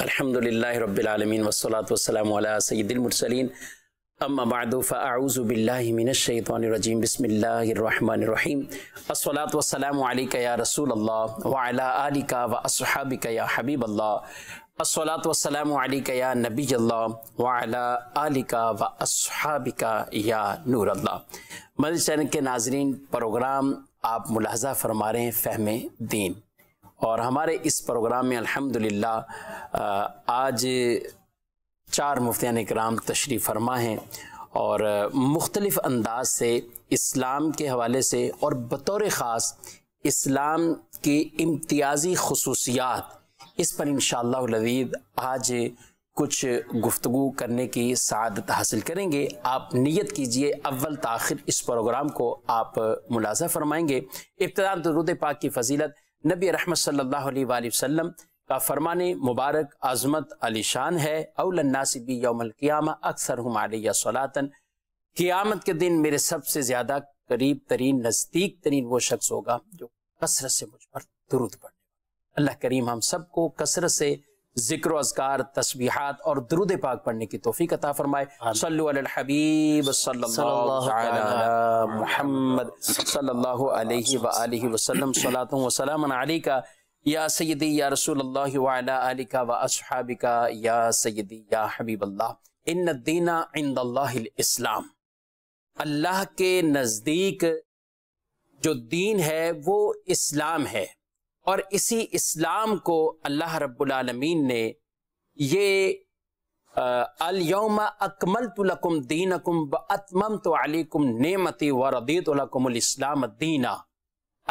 अलहमदिल्ला रबालमीन वसलात वसलम सईदिलमरसलिन अम्माबादफ़ाउज़बिल्लिमिनशैतरजीम बसमीम असलात वसलम या रसूल अल्लाह वालिका व असहाबिका या हबीब अल्लाह असलात वसलम या नबी अल्लाह आलिका व असहाबिका या नूर अल्लाह मदर चैनल के नाजरीन प्रोग्राम आप मुलाजा फरमा रहे हैं फ़हम दीन और हमारे इस प्रोग्राम में अल्हम्दुलिल्लाह आज चार मुफ्तियान कराम तशरीफ़ फरमा हैं और मुख्तलिफ़ अंदाज से इस्लाम के हवाले से और बतौर ख़ास इस्लाम की इम्तियाज़ी खसूसियात इस पर इन शजीद आज कुछ गुफ्तु करने की सदत हासिल करेंगे आप नियत कीजिए अव्वल ताखिर इस प्रोग्राम को आप मुलाजा फरमाएंगे इब्तदा दरुद पाक की फजीलत नबी रहमत सल्लल्लाहु अलैहि वसल्लम का फरमान मुबारक आज़मत शान है यौमल क़ियामा अक्सर हम आलिया सलातन क़ियामत के दिन मेरे सबसे ज़्यादा करीब तरीन नज़दीक तरीन वो शख्स होगा जो कसरत से मुझ पर दुरुद पड़ने अल्लाह करीम हम सबको कसरत से जिक्र अजगार तस्बीहात और दरुद पाक पढ़ने की तोफ़ी अता फरमाए सल्लबीब मोहम्मद सल्लल्लाहु अलैहि व का या सैदी या रसूल अल्लाह व असहाबिका या सैदी या हबीब अल्लाह इन दीना इन इस्लाम अल्लाह के नज़दीक जो दीन है वो इस्लाम है और इसी इस्लाम को अल्लाह रब्बुलमीन ने ये अलयम अकमल तुलकुम दीन अकुम बतमम तो अलीकुम नेमती व रदीतमस्लाम दीना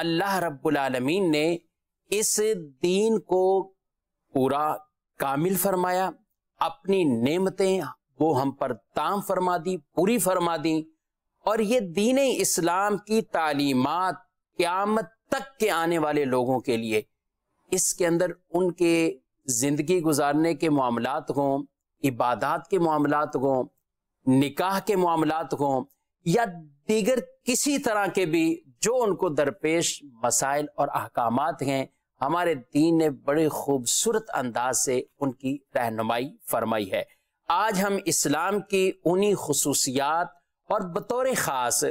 अल्लाह रब्बुलमीन ने इस दीन को पूरा कामिल फरमाया अपनी नेमतें वो हम पर ताम फरमा दी पूरी फरमा दी और ये दीन इस्लाम की तालीमत क़्यामत तक के आने वाले लोगों के लिए इसके अंदर उनके ज़िंदगी गुजारने के मामला हों इबादत के मामला हों निकाह के मामला हों या दीगर किसी तरह के भी जो उनको दरपेश मसाइल और अहकाम हैं हमारे दीन ने बड़े खूबसूरत अंदाज से उनकी रहनुमाई फरमाई है आज हम इस्लाम की उन्हीं खसूसियात और बतौर ख़ास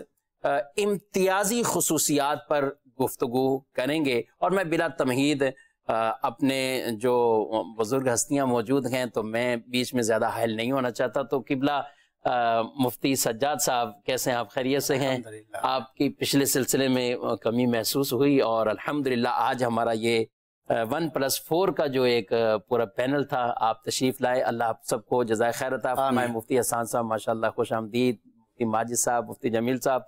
इम्तियाजी खसूसियात पर गुफ्तु करेंगे और मैं बिला तमहीद अपने जो बुज़ुर्ग हस्तियाँ मौजूद हैं तो मैं बीच में ज़्यादा हायल नहीं होना चाहता तो किबला मुफ्ती सज्जाद साहब कैसे हैं आप खैरियत से हैं आपकी पिछले सिलसिले में कमी महसूस हुई और अल्हम्दुलिल्लाह आज हमारा ये वन प्लस फोर का जो एक पूरा पैनल था आप तशरीफ़ लाए अल्लाह आप सबको जजाय खैर था मुफ्ती असान साहब माशा खुश आमदीद मुफ्ती माजिद साहब मुफ्ती जमील साहब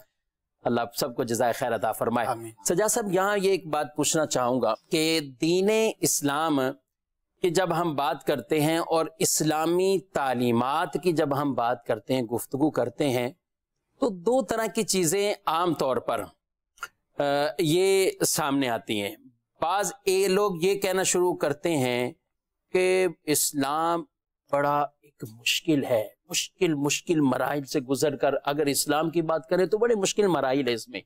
अल्लाह सबको जजाय खैर अदा फरमाए सजा साहब यहाँ ये एक बात पूछना चाहूंगा कि दीन इस्लाम की जब हम बात करते हैं और इस्लामी तालीमत की जब हम बात करते हैं गुफ्तु करते हैं तो दो तरह की चीज़ें आम तौर पर ये सामने आती हैं बाज़ ए लोग ये कहना शुरू करते हैं कि इस्लाम बड़ा एक मुश्किल है मुश्किल मुश्किल मराइल से गुजर कर अगर इस्लाम की बात करें तो बड़े मुश्किल मराइल है इसमें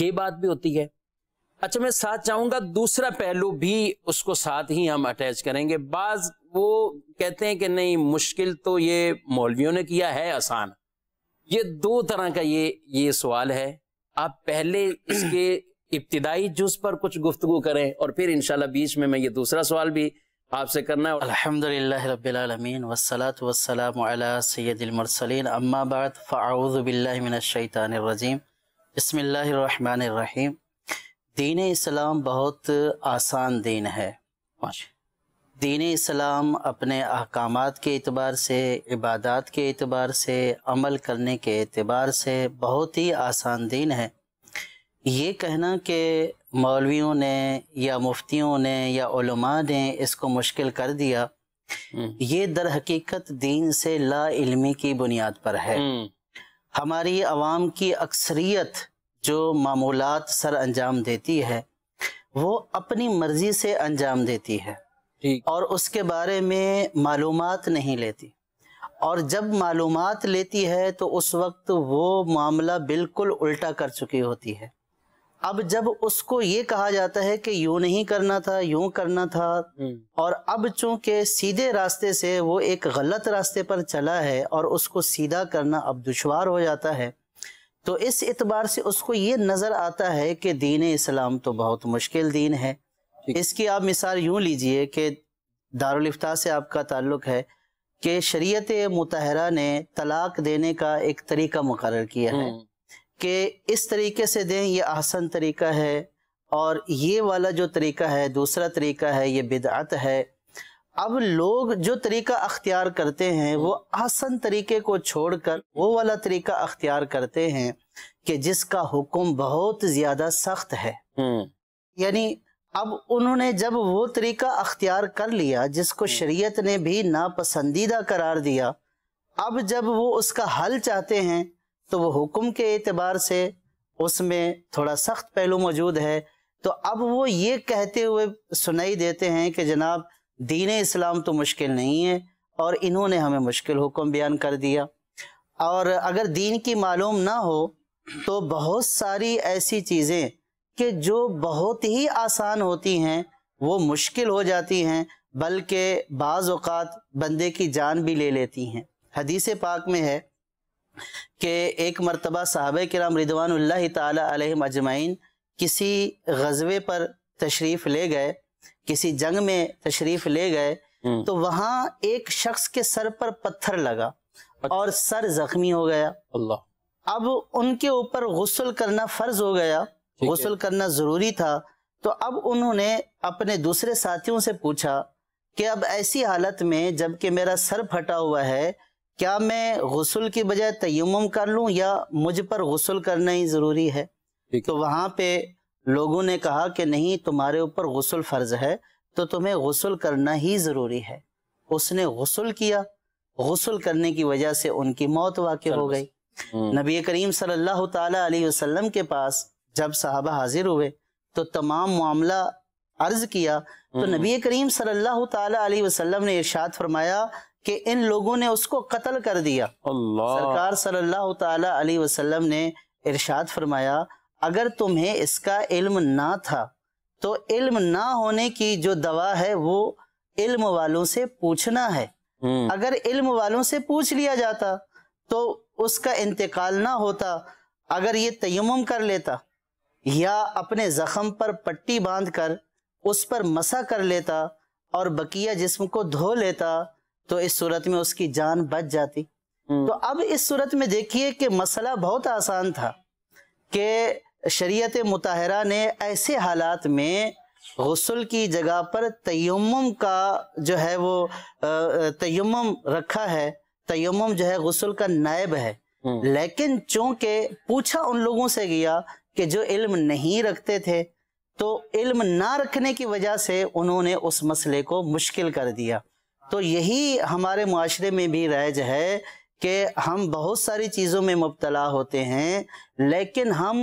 ये बात भी होती है अच्छा मैं साथ चाहूंगा दूसरा पहलू भी उसको साथ ही हम अटैच करेंगे बाज वो कहते हैं कि नहीं मुश्किल तो ये मौलवियों ने किया है आसान ये दो तरह का ये ये सवाल है आप पहले इसके इब्तदाई जुज पर कुछ गुफ्तगु करें और फिर इंशाल्लाह बीच में मैं ये दूसरा सवाल भी आपसे करना है अल्हम्दुलिल्लाह रब्बिल आलमीन वस्सलातु वस्सलाम अला सय्यदिल मुरसलीन अम्मा बाद फ़अऊज़ु बिल्लाहि मिनश शैतानिर रजीम बिस्मिल्लाहिर रहमानिर रहीम दीन इस्लाम बहुत आसान दीन है दीन इस्लाम अपने अहकाम के अतबार से इबादत के अतबार से अमल करने के अतबार से बहुत ही आसान दीन है ये कहना कि मौलवियों ने या मुफ्तियों ने या ने इसको मुश्किल कर दिया हम्म। ये दर हकीकत दीन से ला इल्मी की बुनियाद पर है हम्म। हमारी आवाम की अक्सरियत जो मामूलत सर अंजाम देती है वो अपनी मर्जी से अंजाम देती है और उसके बारे में मालूम नहीं लेती और जब मालूम लेती है तो उस वक्त वो मामला बिल्कुल उल्टा कर चुकी होती है अब जब उसको ये कहा जाता है कि यूं नहीं करना था यूं करना था हम्म। और अब चूंकि सीधे रास्ते से वो एक गलत रास्ते पर चला है और उसको सीधा करना अब दुशवार हो जाता है तो इस एतबार से उसको ये नज़र आता है कि दीन इस्लाम तो बहुत मुश्किल दीन है इसकी आप मिसाल यूं लीजिए कि दारुलफ्ता से आपका ताल्लुक है कि शरीयत मुतहरा ने तलाक देने का एक तरीका मुकर किया है हम्म। कि इस तरीके से दें ये आसान तरीका है और ये वाला जो तरीका है दूसरा तरीका है ये बिदात है अब लोग जो तरीका अख्तियार करते हैं वो आसन तरीके को छोड़कर वो वाला तरीका अख्तियार करते हैं कि जिसका हुक्म बहुत ज़्यादा सख्त है हम्म। यानी अब उन्होंने जब वो तरीका अख्तियार कर लिया जिसको हम्म। शरीयत ने भी नापसंदीदा करार दिया अब जब वो उसका हल चाहते हैं तो वो हुक्म के एतबार से उसमें थोड़ा सख्त पहलू मौजूद है तो अब वो ये कहते हुए सुनाई देते हैं कि जनाब दीन इस्लाम तो मुश्किल नहीं है और इन्होंने हमें मुश्किल हुक्म बयान कर दिया और अगर दीन की मालूम ना हो तो बहुत सारी ऐसी चीज़ें कि जो बहुत ही आसान होती हैं वो मुश्किल हो जाती हैं बल्कि बाज़ अवत बंदे की जान भी ले लेती हैं हदीस पाक में है कि एक मरतबा साहब कराम रिदवानल्ला तम किसी गजबे पर तशरीफ़ ले गए किसी जंग में तशरीफ़ ले गए हम्म। तो वहाँ एक शख्स के सर पर पत्थर लगा अच्छा। और सर जख्मी हो गया अल्लाह अब उनके ऊपर गसल करना फ़र्ज हो गया गसल करना ज़रूरी था तो अब उन्होंने अपने दूसरे साथियों से पूछा कि अब ऐसी हालत में जबकि मेरा सर फटा हुआ है क्या मैं गसल की बजाय तयम कर लूँ या मुझ पर गसल करना ही ज़रूरी है तो वहाँ पे लोगों ने कहा कि नहीं तुम्हारे ऊपर गसल फ़र्ज है तो तुम्हें गसल करना ही ज़रूरी है उसने गसल किया गसल करने की वजह से उनकी मौत वाक़ हो गई हम्म। नबी करीम सल्लल्लाहु अलैहि वसल्लम के पास जब साहबा हाजिर हुए तो तमाम मामला अर्ज किया तो हम्म। नबी करीम सल्लल्लाहु अलैहि वसल्लम ने इर्शाद फरमाया कि इन लोगों ने उसको कत्ल कर दिया सरकार सल्लल्लाहु ताला अलैहि वसल्लम ने इरशाद फरमाया अगर तुम्हें इसका इल्म ना था तो इल्म ना होने की जो दवा है वो इल्म वालों से पूछना है हम्म। अगर इल्म वालों से पूछ लिया जाता तो उसका इंतकाल ना होता अगर ये तयम कर लेता या अपने जख्म पर पट्टी बांध कर उस पर मसा कर लेता और बकिया जिस्म को धो लेता तो इस सूरत में उसकी जान बच जाती हम्म। तो अब इस सूरत में देखिए कि मसला बहुत आसान था कि शरीयत मुताहरा ने ऐसे हालात में गसल की जगह पर तयम का जो है वो तयम रखा है तयम जो है गसल का नायब है हम्म। लेकिन चूंकि पूछा उन लोगों से गया कि जो इल्म नहीं रखते थे तो इल्म ना रखने की वजह से उन्होंने उस मसले को मुश्किल कर दिया तो यही हमारे माशरे में भी रैज है कि हम बहुत सारी चीज़ों में मुबतला होते हैं लेकिन हम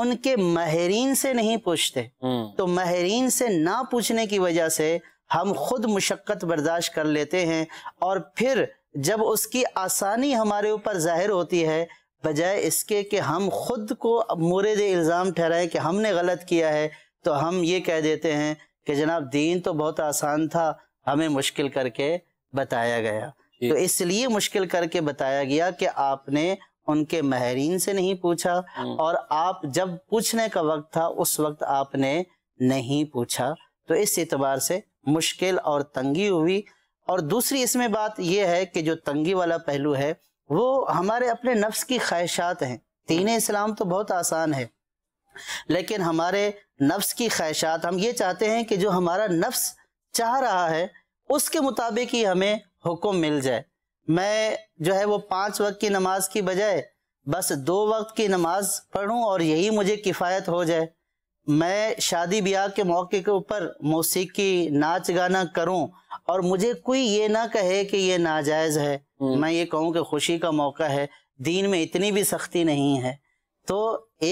उनके माहरीन से नहीं पूछते हम्म। तो माहरीन से ना पूछने की वजह से हम खुद मुशक्क़त बर्दाश्त कर लेते हैं और फिर जब उसकी आसानी हमारे ऊपर जाहिर होती है बजाय इसके कि हम खुद को मुरद इल्ज़ाम ठहराएं कि हमने गलत किया है तो हम ये कह देते हैं कि जनाब दीन तो बहुत आसान था हमें मुश्किल करके बताया गया तो इसलिए मुश्किल करके बताया गया कि आपने उनके महरीन से नहीं पूछा हम्म। और आप जब पूछने का वक्त था उस वक्त आपने नहीं पूछा तो इस एतबार से मुश्किल और तंगी हुई और दूसरी इसमें बात यह है कि जो तंगी वाला पहलू है वो हमारे अपने नफ्स की ख्वाहिशात हैं दीन इस्लाम तो बहुत आसान है लेकिन हमारे नफ्स की ख्वाहिशात हम ये चाहते हैं कि जो हमारा नफ्स चाह रहा है उसके मुताबिक ही हमें हुक्म मिल जाए मैं जो है वो पांच वक्त की नमाज की बजाय बस दो वक्त की नमाज पढ़ूं और यही मुझे किफ़ायत हो जाए मैं शादी ब्याह के मौके के ऊपर मौसीकी नाच गाना करूं और मुझे कोई ये ना कहे कि ये नाजायज़ है हम्म। मैं ये कहूं कि खुशी का मौका है दीन में इतनी भी सख्ती नहीं है तो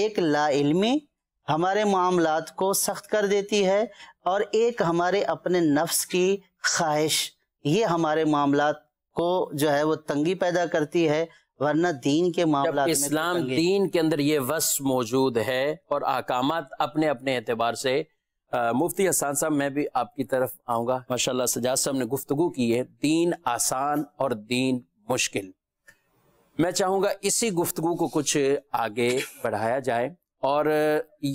एक लाइलमी हमारे मामलात को सख्त कर देती है और एक हमारे अपने नफ्स की ख्वाहिश ये हमारे मामला को जो है वो तंगी पैदा करती है वरना दीन के मामला तो इस्लाम तो दीन के अंदर ये वस मौजूद है और अहकाम अपने अपने एतबार से आ, मुफ्ती हसान साहब मैं भी आपकी तरफ आऊंगा माशाल्लाह सजाद साहब ने गुफ्तु की है दीन आसान और दीन मुश्किल मैं चाहूंगा इसी गुफ्तु को कुछ आगे बढ़ाया जाए और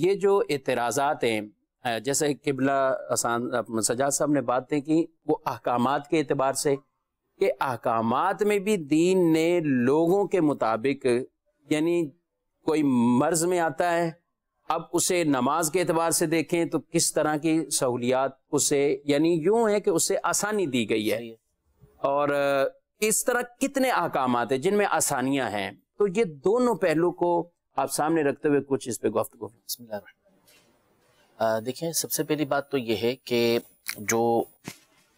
ये जो एतराज़ात हैं जैसे किबला आसान सजाद साहब ने बातें की वो अहकाम के अतबार से कि अहकाम में भी दीन ने लोगों के मुताबिक यानी कोई मर्ज में आता है अब उसे नमाज के अतबार से देखें तो किस तरह की सहूलियात उसे यानी यूं है कि उसे आसानी दी गई है और इस तरह कितने अहकाम है जिनमें आसानियां हैं तो ये दोनों पहलू को आप सामने रखते हुए कुछ इस पर गुफ्तु देखें सबसे पहली बात तो ये है कि जो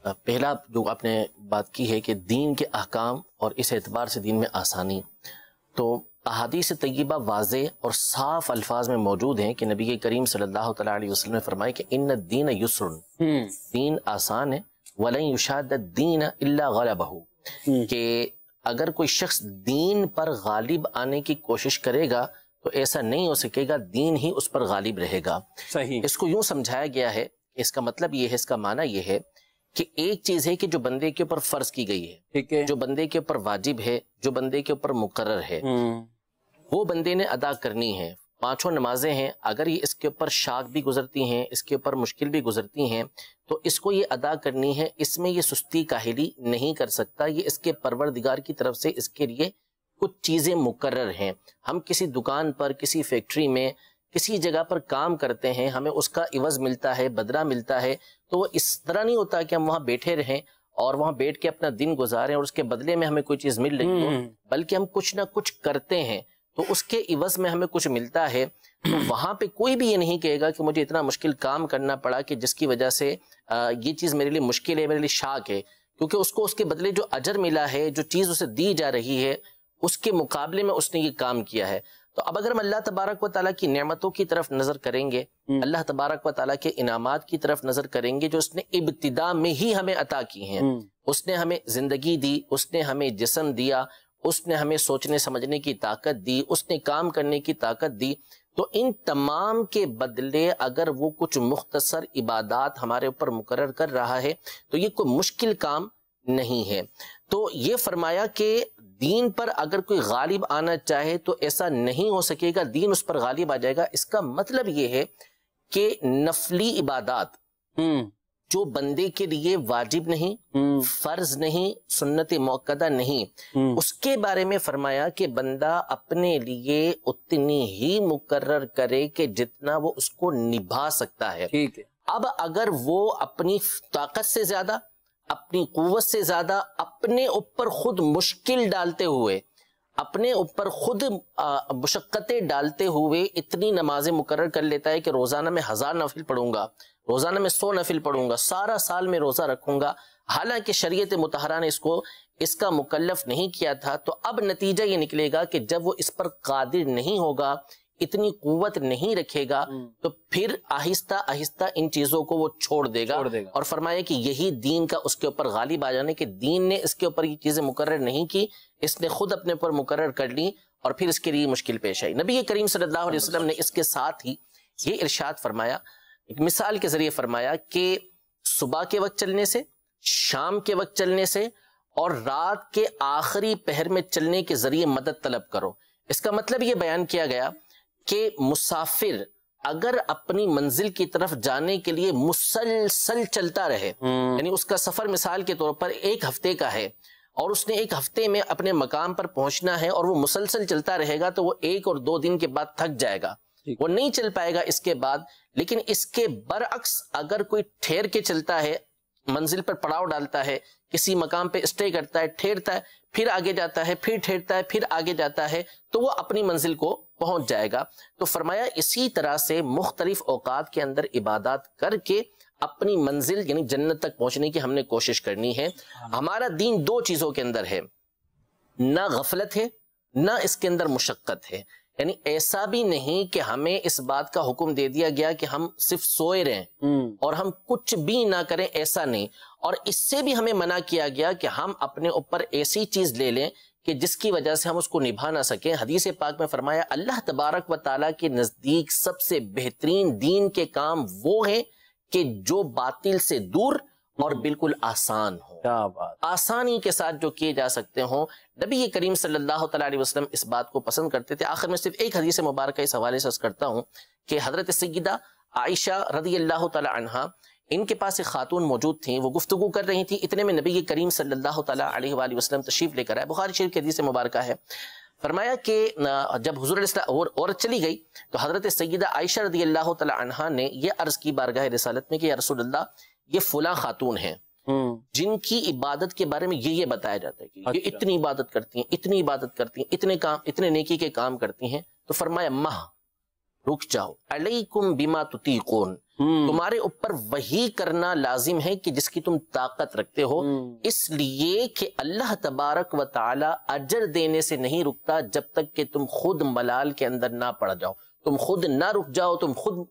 पहला जो आपने बात की है कि दीन के अहकाम और इस एतबार से दीन में आसानी तो अहादीस तयबा वाज और साफ अल्फाज में मौजूद हैं कि नबी करीम सल्लल्लाहु अलैहि वसल्लम ने फरमाया कि इन दीन युसर हम्म। दीन आसान है वलन युशाद दीन इल्ला गलबहू हम्म। कि अगर कोई शख्स दीन पर गालिब आने की कोशिश करेगा तो ऐसा नहीं हो सकेगा दीन ही उस पर गालिब रहेगा सही इसको यूं समझाया गया है इसका मतलब ये है इसका माना यह है कि एक चीज है कि जो बंदे के ऊपर फर्ज की गई है ठीक है जो बंदे के ऊपर वाजिब है जो बंदे के ऊपर मुकर है हम्म। वो बंदे ने अदा करनी है पांचों नमाजें हैं अगर ये इसके ऊपर शाक भी गुजरती हैं इसके ऊपर मुश्किल भी गुजरती हैं तो इसको ये अदा करनी है इसमें ये सुस्ती काहली नहीं कर सकता ये इसके परवरदिगार की तरफ से इसके लिए कुछ चीज़ें मुकर्र हैं हम किसी दुकान पर किसी फैक्ट्री में किसी जगह पर काम करते हैं हमें उसका इवज मिलता है बदला मिलता है तो वो इस तरह नहीं होता कि हम वहाँ बैठे रहें और वहाँ बैठ के अपना दिन गुजारें और उसके बदले में हमें कोई चीज़ मिल रही हो हम्म। बल्कि हम कुछ ना कुछ करते हैं तो उसके इवज में हमें कुछ मिलता है तो वहाँ पे कोई भी ये नहीं कहेगा कि मुझे इतना मुश्किल काम करना पड़ा कि जिसकी वजह से ये चीज़ मेरे लिए मुश्किल है मेरे लिए शाक है क्योंकि उसको उसके बदले जो अजर मिला है जो चीज़ उसे दी जा रही है उसके मुकाबले में उसने ये काम किया है तो अब अगर हम अल्लाह तबारक व ताली की नेमतों की तरफ नज़र करेंगे हम्म। अल्लाह तबारक व ताली के इनामात की तरफ नज़र करेंगे जो उसने इब्तदा में ही हमें अता की हैं हम्म। उसने हमें ज़िंदगी दी उसने हमें जिसम दिया उसने हमें सोचने समझने की ताकत दी उसने काम करने की ताकत दी तो इन तमाम के बदले अगर वो कुछ मुख्तसर इबादत हमारे ऊपर मुकर कर रहा है तो ये कोई मुश्किल काम नहीं है तो ये फरमाया कि दीन पर अगर कोई गालिब आना चाहे तो ऐसा नहीं हो सकेगा दीन उस पर गालिब आ जाएगा इसका मतलब यह है कि नफली इबादत हम्म। जो बंदे के लिए वाजिब नहीं हम्म। फर्ज नहीं सुन्नत मौकदा नहीं हम्म। उसके बारे में फरमाया कि बंदा अपने लिए उतनी ही मुकर्र करे कि जितना वो उसको निभा सकता है ठीक है अब अगर वो अपनी ताकत से ज्यादा अपनी कुत से ज्यादा अपने ऊपर खुद मुश्किल डालते हुए अपने ऊपर खुद मुशक्क़तें डालते हुए इतनी नमाजें मुकर कर लेता है कि रोज़ाना में हज़ार नफिल पढ़ूंगा रोज़ाना में सौ नफिल पढ़ूंगा सारा साल में रोज़ा रखूंगा हालांकि शरीय मतहरा ने इसको इसका मुकलफ नहीं किया था तो अब नतीजा ये निकलेगा कि जब वो इस पर कादिर नहीं होगा इतनी कुवत नहीं रखेगा हम्म। तो फिर आहिस्ता आहिस्ता इन चीजों को वो छोड़ देगा, छोड़ देगा। और फरमाया कि यही दीन का उसके ऊपर गालिब आ जाने की दीन ने इसके ऊपर ये चीजें मुकर नहीं की इसने खुद अपने ऊपर मुकर कर ली और फिर इसके लिए मुश्किल पेश आई नबी करीम सल्लाम ने इसके साथ ही ये इर्शाद फरमाया एक मिसाल के जरिए फरमाया कि सुबह के वक्त चलने से शाम के वक्त चलने से और रात के आखिरी पहर में चलने के जरिए मदद तलब करो इसका मतलब ये बयान किया गया कि मुसाफिर अगर अपनी मंजिल की तरफ जाने के लिए मुसलसल चलता रहे हम्म। यानी उसका सफर मिसाल के तौर पर एक हफ्ते का है और उसने एक हफ्ते में अपने मकाम पर पहुंचना है और वो मुसलसल चलता रहेगा तो वो एक और दो दिन के बाद थक जाएगा वो नहीं चल पाएगा इसके बाद लेकिन इसके बरअक्स अगर कोई ठहर के चलता है मंजिल पर पड़ाव डालता है किसी मकाम पे स्टे करता है ठहरता है फिर आगे जाता है फिर ठहरता है फिर आगे जाता है तो वो अपनी मंजिल को पहुंच जाएगा तो फरमाया इसी तरह से मुख्तलिफ औकात के अंदर इबादत करके अपनी मंजिल यानी जन्नत तक पहुंचने की हमने कोशिश करनी है हाँ। हमारा दीन दो चीज़ों के अंदर है ना गफलत है ना इसके अंदर मुशक्क़त है यानी ऐसा भी नहीं कि हमें इस बात का हुक्म दे दिया गया कि हम सिर्फ सोए रहें हम्म। और हम कुछ भी ना करें ऐसा नहीं और इससे भी हमें मना किया गया कि हम अपने ऊपर ऐसी चीज ले लें कि जिसकी वजह से हम उसको निभा ना सकें हदीस पाक में फरमाया अल्लाह तबारक व ताला के नज़दीक सबसे बेहतरीन दीन के काम वो हैं कि जो बातिल से दूर और बिल्कुल आसान हो क्या बात आसानी के साथ जो किए जा सकते हो नबी करीम सल्लल्लाहु अलैहि वसल्लम इस बात को पसंद करते थे आखिर में सिर्फ एक हदीस मुबारक इस हवाले से करता हूँ कि हजरत सईदा आयशा रदी अल्लाह तला इनके पास एक खातून मौजूद थी वो गुफ्तु कर रही थी इतने में नबी करीम सल्लल्लाहु अलैहि तशरीफ लेकर आए बुखारी शरीफ की हदीस मुबारक है फरमाया कि जब हजूर और औरत चली गई तो हज़रत सैदा आयशा रदी अल्लाह तहा ने यह अर्ज़ की बारगाह रसालत में कि रसोल्ला ये फुला खातून है हम्म। जिनकी इबादत के बारे में ये ये बताया जाता है कि अच्छा। ये इतनी इबादत करती हैं इतनी इबादत करती हैं इतने काम इतने नेकी के काम करती हैं तो फरमाया माह रुक जाओ अलैकुम बिमा तुतीकून हम्म। तुम्हारे ऊपर वही करना लाजिम है कि जिसकी तुम ताकत रखते हो हम्म। इसलिए कि अल्लाह तबारक व ताला अजर देने से नहीं रुकता जब तक कि तुम खुद मलाल के अंदर ना पड़ जाओ तुम खुद ना रुक जाओ तुम खुद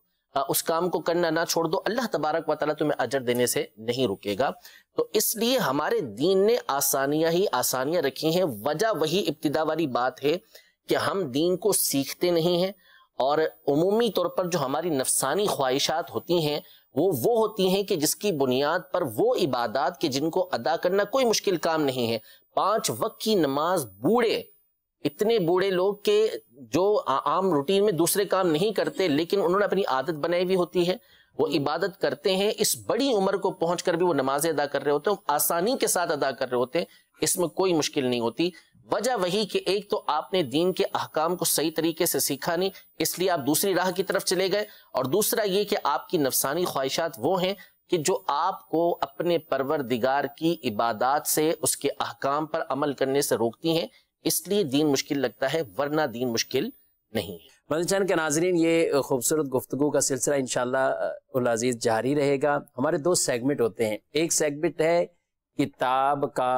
उस काम को करना ना छोड़ दो अल्लाह तबारक व ताला तुम्हें अजर देने से नहीं रुकेगा तो इसलिए हमारे दीन ने आसानियां ही आसानियां रखी हैं वजह वही इब्तदा वाली बात है कि हम दीन को सीखते नहीं हैं और अमूमी तौर पर जो हमारी नफसानी ख्वाहिशात होती हैं वो वो होती हैं कि जिसकी बुनियाद पर वो इबादत के जिनको अदा करना कोई मुश्किल काम नहीं है पांच वक्त की नमाज बूढ़े इतने बूढ़े लोग के जो आम रूटीन में दूसरे काम नहीं करते लेकिन उन्होंने अपनी आदत बनाई हुई होती है वो इबादत करते हैं इस बड़ी उम्र को पहुंच कर भी वो नमाजें अदा कर रहे होते हैं आसानी के साथ अदा कर रहे होते हैं इसमें कोई मुश्किल नहीं होती वजह वही कि एक तो आपने दीन के अहकाम को सही तरीके से सीखा नहीं इसलिए आप दूसरी राह की तरफ चले गए और दूसरा ये कि आपकी नफसानी ख्वाहिशात वो हैं कि जो आपको अपने परवरदिगार की इबादत से उसके अहकाम पर अमल करने से रोकती हैं इसलिए दीन मुश्किल लगता है वरना दीन मुश्किल नहीं है मदन के नाजरीन ये खूबसूरत गुफ्तु का सिलसिला इन शजीज जारी रहेगा हमारे दो सेगमेंट होते हैं एक सेगमेंट है किताब का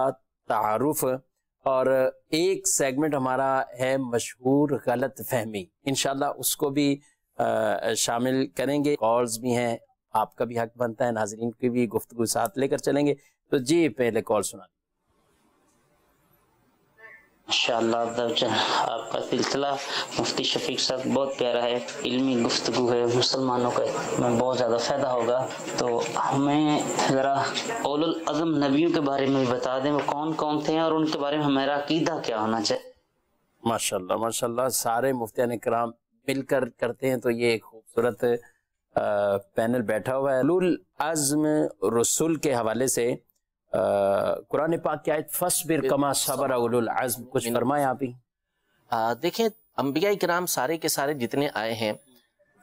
तारफ़ और एक सेगमेंट हमारा है मशहूर गलत फहमी इनशाला उसको भी आ, शामिल करेंगे कॉल्स भी हैं आपका भी हक बनता है नाजरीन की भी गुफ्तु साथ लेकर चलेंगे तो जी पहले कॉल सुना इंशाल्लाह आपका सिलसिला मुफ्ती शफीक साहब बहुत प्यारा है इल्मी गुफ्तु है मुसलमानों का में बहुत ज़्यादा फ़ायदा होगा तो हमें ज़रा ओलुल अज़म नबियों के बारे में भी बता दें वो कौन कौन थे और उनके बारे में हमारा अकीदा क्या होना चाहिए माशाल्लाह माशाल्लाह सारे ने कराम मिलकर करते हैं तो ये एक खूबसूरत पैनल बैठा हुआ है अज़म रसुल के हवाले से कुरान पाक की आयत फसबिर कमा सबर आज़म कुछ फरमाया आप ही देखिये अम्बिया कराम सारे के सारे जितने आए हैं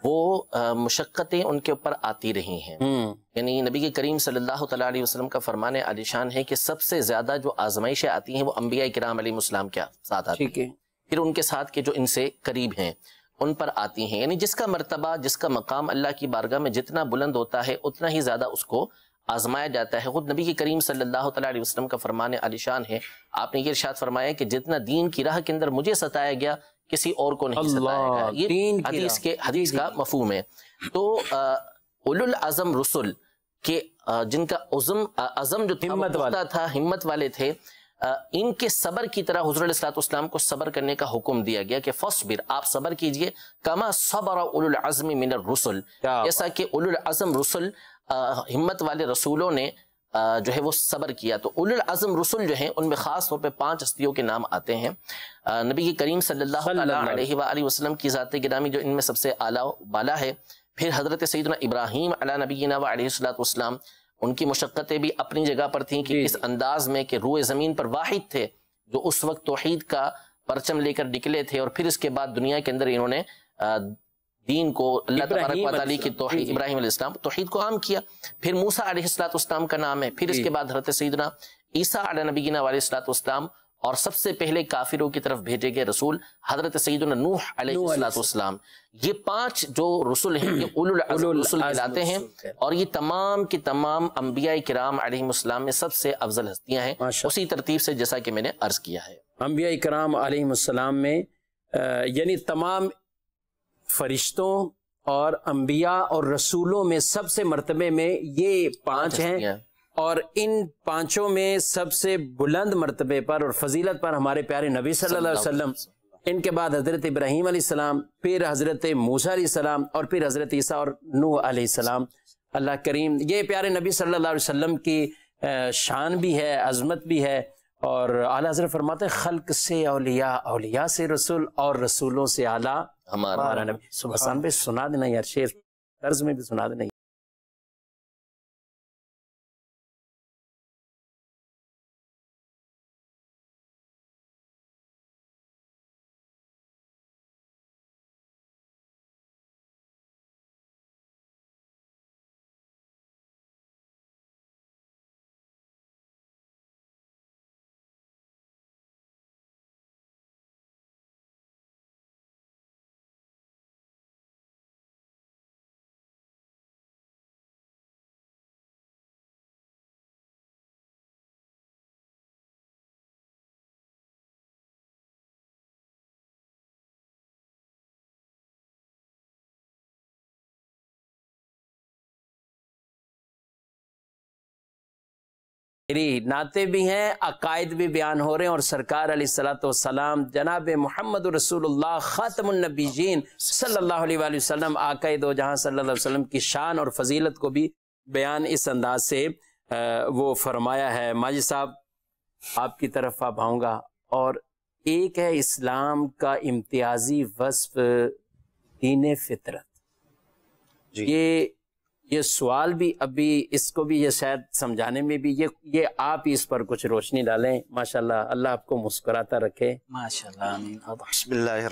वो मुशक्क़तें उनके ऊपर आती रही हैं हम्म। यानी नबी के करीम सल्लल्लाहु अलैहि वसल्लम का फरमान आलिशान है कि सबसे ज़्यादा जो आजमाइशें आती हैं वो अम्बिया कराम अलीसलाम के साथ आती हैं फिर उनके साथ के जो इनसे करीब हैं उन पर आती हैं यानी जिसका मर्तबा जिसका मकाम अल्लाह की बारगाह में जितना बुलंद होता है उतना ही ज़्यादा उसको आजमाया जाता है खुद नबी के करीम सल्लल्लाहु अलैहि वसल्लम का फरमान आलिशान है आपने ये इरशाद फरमाया कि जितना दीन की राह के अंदर मुझे सताया गया किसी और को नहीं सताया गया ये हदीस के हदीस का मफहम है तो उलुल आजम रसुल के जिनका उजम अजम जो हिम्मत वाला था हिम्मत वाले थे इनके सबर की तरह हजरतलाम को सबर करने का हुक्म दिया गया कि फसबिर आप सबर कीजिए कमा सबर उलम मिनर रसुल जैसा कि उलुल उलम रसुल हिम्मत वाले रसूलों ने जो है वो सब्र किया तो उल अज़म रसुल जो हैं उनमें ख़ास तौर पर पांच हस्तियों के नाम आते हैं नबी करीम वसल्लम की ज़ात गिरामी जो इनमें सबसे आला बाला है फिर हज़रत सैदना इब्राहिम अला नबीना उनकी मशक्क़तें भी अपनी जगह पर थीं कि इस अंदाज़ में कि रूए ज़मीन पर वाहिद थे जो उस वक्त तोहद का परचम लेकर निकले थे और फिर इसके बाद दुनिया के अंदर इन्होंने दीन को अल्लाह की तोहद इब्राहिम इस्लाम तोहद को आम किया फिर मूसा अलैहिस्सलाम का नाम है फिर इसके बाद हरत सदना ईसा अला नबीना वालम और सबसे पहले काफिरों की तरफ भेजे गए रसूल हजरत सईदन नूह अलैहिस्सलाम ये पांच जो रसुल हैं ये रसुल कहलाते हैं और ये तमाम के तमाम अम्बिया कराम अलैहिस्सलाम में सबसे अफजल हस्तियां हैं उसी तरतीब से जैसा कि मैंने अर्ज किया है अम्बिया कराम अलैहिस्सलाम में यानी तमाम फरिश्तों और अंबिया और रसूलों में सबसे मरतबे में ये पांच हैं और इन पांचों में सबसे बुलंद मरतबे पर और फजीलत पर हमारे प्यारे नबी सल्लल्लाहु अलैहि वसल्लम इनके बाद हज़रत इब्राहीम सलाम फिर हज़रत मूसा सलाम और फिर हज़रत ईसा और नूह सलाम अल्लाह करीम ये प्यारे नबी सल्लल्लाहु अलैहि वसल्लम की शान भी है अजमत भी है और आला हजरत फरमाते खलक खल्क से अलिया अलिया से रसूल और रसूलों से आला हमारा नबी सुबह हाँ। शाम पे सुना देना यार शेर तर्ज में भी सुना देना मेरी नाते भी हैं अकायद भी बयान हो रहे हैं और सरकार सलाम जनाब मोहम्मद रसूलुल्लाह ख़ातमनबीजीन सल्लल्लाहु अलैहि वसल्लम आकाए दो जहां सल्लल्लाहु अलैहि वसल्लम की शान और फजीलत को भी बयान इस अंदाज से वो फरमाया है माजी साहब आपकी तरफ आप आऊँगा और एक है इस्लाम का इम्तियाजी वस्फ दीन फितरत ये ये सवाल भी अभी इसको भी ये शायद समझाने में भी ये ये आप इस पर कुछ रोशनी डालें माशाल्लाह अल्लाह आपको मुस्कुराता रखे माशाल्लाह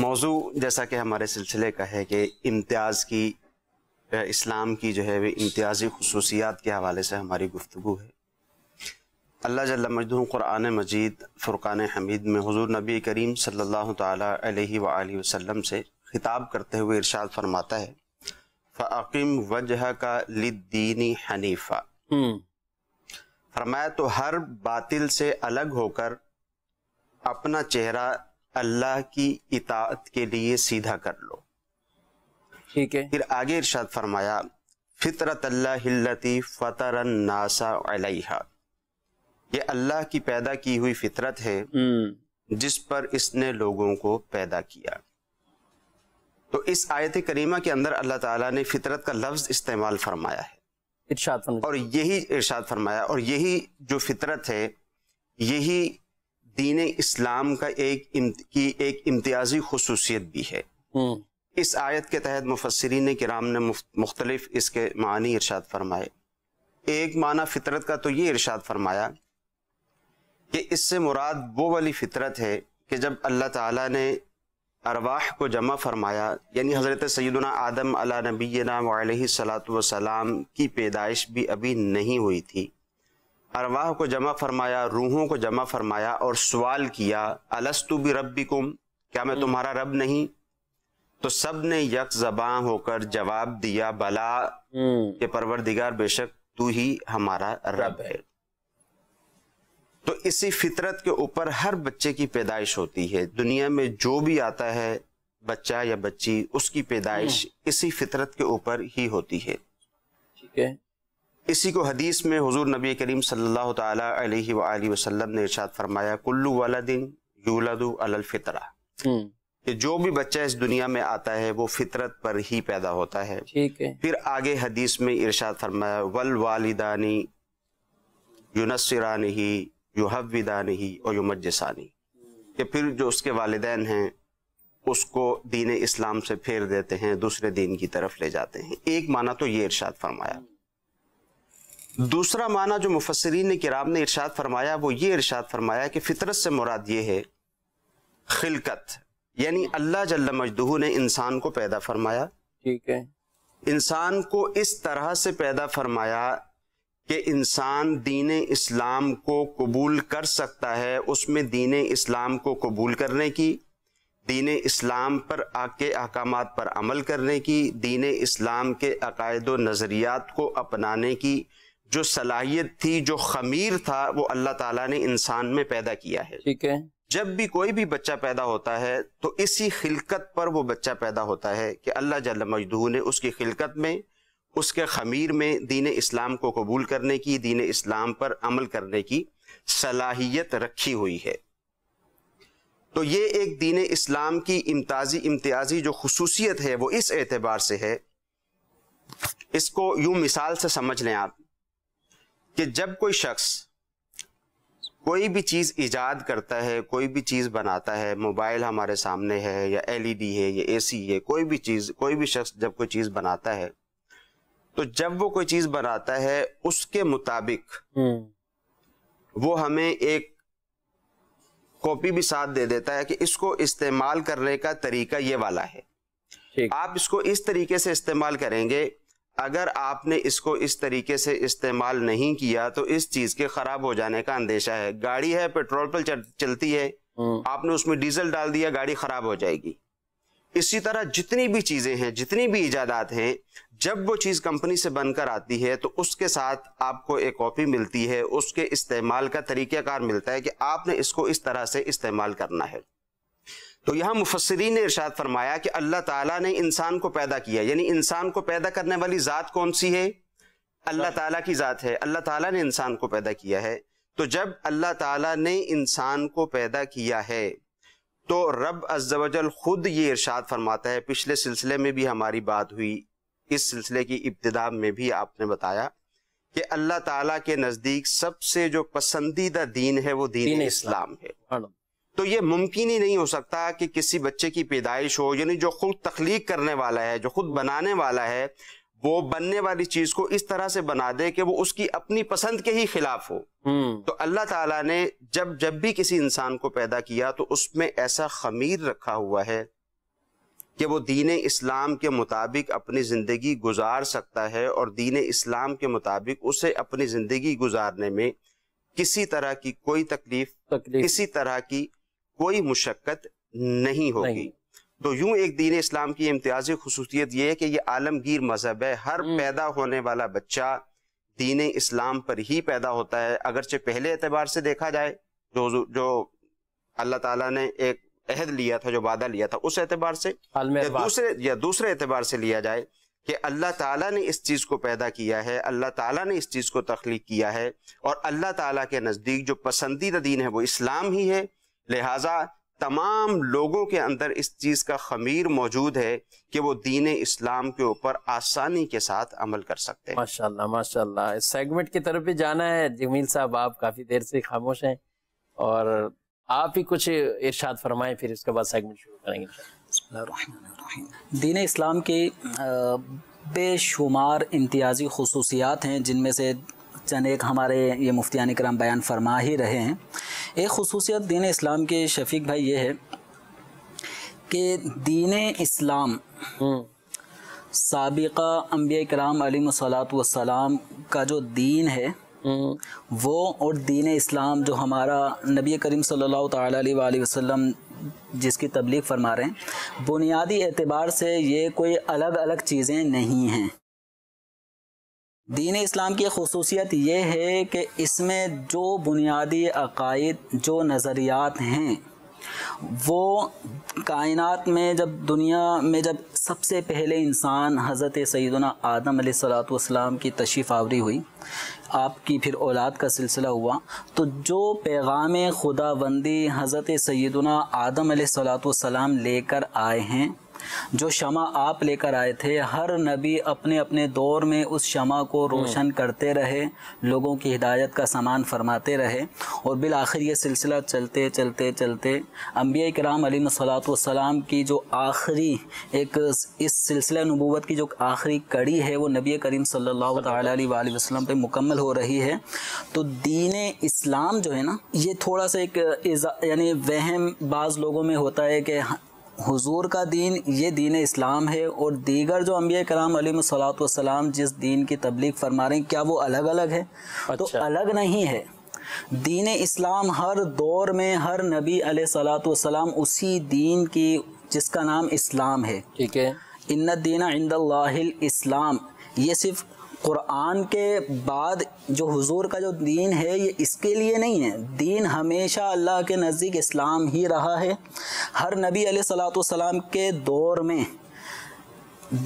मौजू जैसा कि हमारे सिलसिले का है कि इम्तियाज़ की इस्लाम की जो है वे इम्तियाज़ी खसूसियात के हवाले से हमारी गुफ्तु है अल्लाह जल्ला मजदू क़ुरान मजीद फ़ुरक़ान हमीद में हजूर नबी करीम सल्लल्लाहु अलैहि वसल्लम से खिताब करते हुए इरशाद फरमाता है फ़ाकिम वजह का लिद्दीनी हनीफा हम्म। फरमाया तो हर बातिल से अलग होकर अपना चेहरा अल्लाह की इतात के लिए सीधा कर लो ठीक है फिर आगे इरशाद फरमाया फितरत अल्लाहती फ़तर नासा अलैहा ये अल्लाह की पैदा की हुई फितरत है हम्म। जिस पर इसने लोगों को पैदा किया तो इस आयत करीमा के अंदर अल्लाह ताला ने फितरत का लफ्ज़ इस्तेमाल फरमाया है इर्शाद और यही इर्शाद फरमाया और यही जो फितरत है यही दीन इस्लाम का एक की एक इम्तियाजी खसूसियत भी है हम्म। इस आयत के तहत मुफसरीन कराम ने मुख्तलिफ इसके मानी इर्शाद फरमाए एक माना फितरत का तो ये इर्शाद फरमाया कि इससे मुराद वो वाली फितरत है कि जब अल्लाह ताला ने अरवाह को जमा फरमाया यानी हज़रत सैदना आदम अला नबी सलात वसलाम की पैदाइश भी अभी नहीं हुई थी अरवाह को जमा फरमाया रूहों को जमा फरमाया और सवाल किया अलस्तु भी रब भी कुम क्या मैं तुम्हारा रब नहीं तो सब ने यक जबाँ होकर जवाब दिया बला हम्म। के परवरदिगार बेशक तू ही हमारा रब है तो इसी फितरत के ऊपर हर बच्चे की पैदाइश होती है दुनिया में जो भी आता है बच्चा या बच्ची उसकी पैदाइश हम्म। इसी फितरत के ऊपर ही होती है ठीक है इसी को हदीस में हुजूर नबी करीम सल्लल्लाहु अलैहि वसल्लम ने इरशाद फरमाया कुल्लू वाला दिन यूलदू अलल फितरा हम्म। कि जो भी बच्चा इस दुनिया में आता है वो फितरत पर ही पैदा होता है ठीक है फिर आगे हदीस में इरशाद फरमाया वल वालिदानी यूनसरानी युहविदानी और युमजसानी कि फिर जो उसके वालदेन हैं उसको दीन इस्लाम से फेर देते हैं दूसरे दीन की तरफ ले जाते हैं एक माना तो ये इर्शाद फरमाया दूसरा माना जो मुफसरीन ने किराब ने इर्शाद फरमाया वो ये इर्शाद फरमाया कि फितरत से मुराद ये है खिलकत यानी अल्लाह जल्ला मजदू ने इंसान को पैदा फरमाया ठीक है इंसान को इस तरह से पैदा फरमाया कि इंसान दीन इस्लाम को कबूल कर सकता है उसमें दीन इस्लाम को कबूल करने की दीन इस्लाम पर आके अहकाम पर अमल करने की दीन इस्लाम के अकायद नज़रियात को अपनाने की जो सलाहियत थी जो खमीर था वो अल्लाह ताला ने इंसान में पैदा किया है ठीक है जब भी कोई भी बच्चा पैदा होता है तो इसी खिलकत पर वो बच्चा पैदा होता है कि अल्लाह जल मजदू ने उसकी खिलकत में उसके ख़मीर में दीन इस्लाम को कबूल करने की दीन इस्लाम पर अमल करने की सलाहियत रखी हुई है तो ये एक दीन इस्लाम की इम्ताज़ी इम्तियाज़ी जो खसूसियत है वो इस एतबार से है इसको यूं मिसाल से समझ लें आप कि जब कोई शख्स कोई भी चीज़ ईजाद करता है कोई भी चीज़ बनाता है मोबाइल हमारे सामने है या एलईडी है या एसी है कोई भी चीज़ कोई भी शख्स जब कोई चीज़ बनाता है तो जब वो कोई चीज बनाता है उसके मुताबिक हम्म। वो हमें एक कॉपी भी साथ दे देता है कि इसको इस्तेमाल करने का तरीका ये वाला है आप इसको इस तरीके से इस्तेमाल करेंगे अगर आपने इसको इस तरीके से इस्तेमाल नहीं किया तो इस चीज के खराब हो जाने का अंदेशा है गाड़ी है पेट्रोल पर चलती है हम्म। आपने उसमें डीजल डाल दिया गाड़ी खराब हो जाएगी इसी तरह जितनी भी चीजें हैं जितनी भी इजादात हैं जब वो चीज़ कंपनी से बनकर आती है तो उसके साथ आपको एक कॉपी मिलती है उसके इस्तेमाल का तरीक़ाकार मिलता है कि आपने इसको इस तरह से इस्तेमाल करना है तो यहाँ मुफसरीन ने इरशाद फरमाया कि अल्लाह ताला ने इंसान को पैदा किया यानी इंसान को पैदा करने वाली ज़ात कौन सी है अल्लाह ताला की ज़ात है अल्लाह ताला ने इंसान को पैदा किया है तो जब अल्लाह ताला ने इंसान को पैदा किया है तो रब अजल खुद ये इरशाद फरमाता है पिछले सिलसिले में भी हमारी बात हुई इस सिलसिले की इब्तदा में भी आपने बताया कि अल्लाह ताला के नज़दीक सबसे जो पसंदीदा दीन है वो दीन, दीन इस्लाम है हाँ। तो ये मुमकिन ही नहीं हो सकता कि किसी बच्चे की पैदाइश हो यानी जो खुद तख्लीक करने वाला है जो खुद बनाने वाला है वो बनने वाली चीज को इस तरह से बना दे कि वो उसकी अपनी पसंद के ही खिलाफ हो हम्म। तो अल्लाह ताला ने जब जब भी किसी इंसान को पैदा किया तो उसमें ऐसा खमीर रखा हुआ है कि वो दीन इस्लाम के मुताबिक अपनी ज़िंदगी गुजार सकता है और दीन इस्लाम के मुताबिक उसे अपनी ज़िंदगी गुजारने में किसी तरह की कोई तकलीफ, तकलीफ। किसी तरह की कोई मुशक्क़त नहीं होगी तो यूं एक दीन इस्लाम की इम्तियाजी खसूसियत यह है कि यह आलमगीर मजहब है हर हम्म। पैदा होने वाला बच्चा दीन इस्लाम पर ही पैदा होता है अगरचे पहले एतबार से देखा जाए जो जो अल्लाह ताला ने एक अहद लिया था जो वादा लिया था उस एतबार से या दूसरे या दूसरे एतबार से लिया जाए कि अल्लाह ताला ने इस चीज़ को पैदा किया है अल्लाह ताला ने इस चीज़ को तख्लीक किया है और अल्लाह ताला के नज़दीक जो पसंदीदा दीन है वो इस्लाम ही है लिहाजा तमाम लोगों के अंदर इस चीज़ का खमीर मौजूद है कि वो दीन इस्लाम के ऊपर आसानी के साथ अमल कर सकते हैं माशाल्लाह माशाल्लाह इस सेगमेंट की तरफ भी जाना है जमील साहब आप काफ़ी देर से खामोश हैं और आप ही कुछ इर्शाद फरमाएं फिर इसके बाद सेगमेंट शुरू करेंगे दीन इस्लाम की बेशुमार इम्तियाजी खसूसियात हैं जिनमें से चंद एक हमारे ये मुफ्तियान कराम बयान फरमा ही रहे हैं एक खसूसियत दीन इस्लाम के शफीक भाई ये है कि दीन इस्लाम हम्म। सबका अम्बिया कराम सलात वसलाम का जो दीन है हम्म। वो और दीन इस्लाम जो हमारा नबी करीम सल्लल्लाहु अलैहि वसल्लम जिसकी तबलीग फरमा रहे हैं बुनियादी एतबार से ये कोई अलग अलग चीज़ें नहीं हैं दीन इस्लाम की खसूसियत ये है कि इसमें जो बुनियादी अकायद जो नज़रियात हैं वो कायनात में जब दुनिया में जब सबसे पहले इंसान हज़रत सैदुना आदम सलाम की तशीफ आवरी हुई आपकी फिर औलाद का सिलसिला हुआ तो जो पैगाम खुदाबंदी हज़रत सैदुना आदम सलाम लेकर आए हैं जो शमा आप लेकर आए थे हर नबी अपने अपने दौर में उस शमा को हम्म। रोशन करते रहे लोगों की हिदायत का सामान फरमाते रहे और बिल आखिर ये सिलसिला चलते चलते चलते अम्बिया कराम सलाम की जो आखिरी एक इस सिलसिला नबूत की जो आखिरी कड़ी है वो नबी करीम सल्ला वसलम पर मुकम्मल हो रही है तो दीन इस्लाम जो है ना ये थोड़ा सा एक यानी वहम बाज़ लोगों में होता है कि हुजूर का दीन ये दीन इस्लाम है और दीगर जो अम्बिया कराम सलाम जिस दीन की तबलीग फरमा रहे हैं क्या वो अलग अलग है तो अच्छा। तो अलग नहीं है दीन इस्लाम हर दौर में हर नबी सलाम उसी दीन की जिसका नाम इस्लाम है ठीक है इन्ना दीना इंदल इस्लाम ये सिर्फ कुरान के बाद जो हुजूर का जो दीन है ये इसके लिए नहीं है दीन हमेशा अल्लाह के नज़दीक इस्लाम ही रहा है हर नबी सलाम के दौर में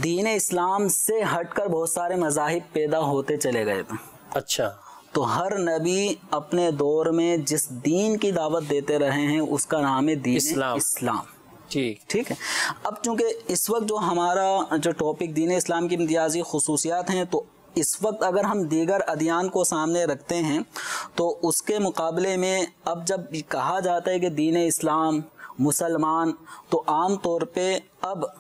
दीन इस्लाम से हटकर बहुत सारे मजाहिब पैदा होते चले गए थे अच्छा तो हर नबी अपने दौर में जिस दीन की दावत देते रहे हैं उसका नाम है दीन इस्लाम, इस्लाम। ठीक ठीक है अब चूंकि इस वक्त जो हमारा जो टॉपिक दीन इस्लाम की इम्तियाजी खसूसियात हैं तो इस वक्त अगर हम दीगर अदियान को सामने रखते हैं तो उसके मुकाबले में अब जब कहा जाता है कि दीन इस्लाम मुसलमान तो आम तौर पे अब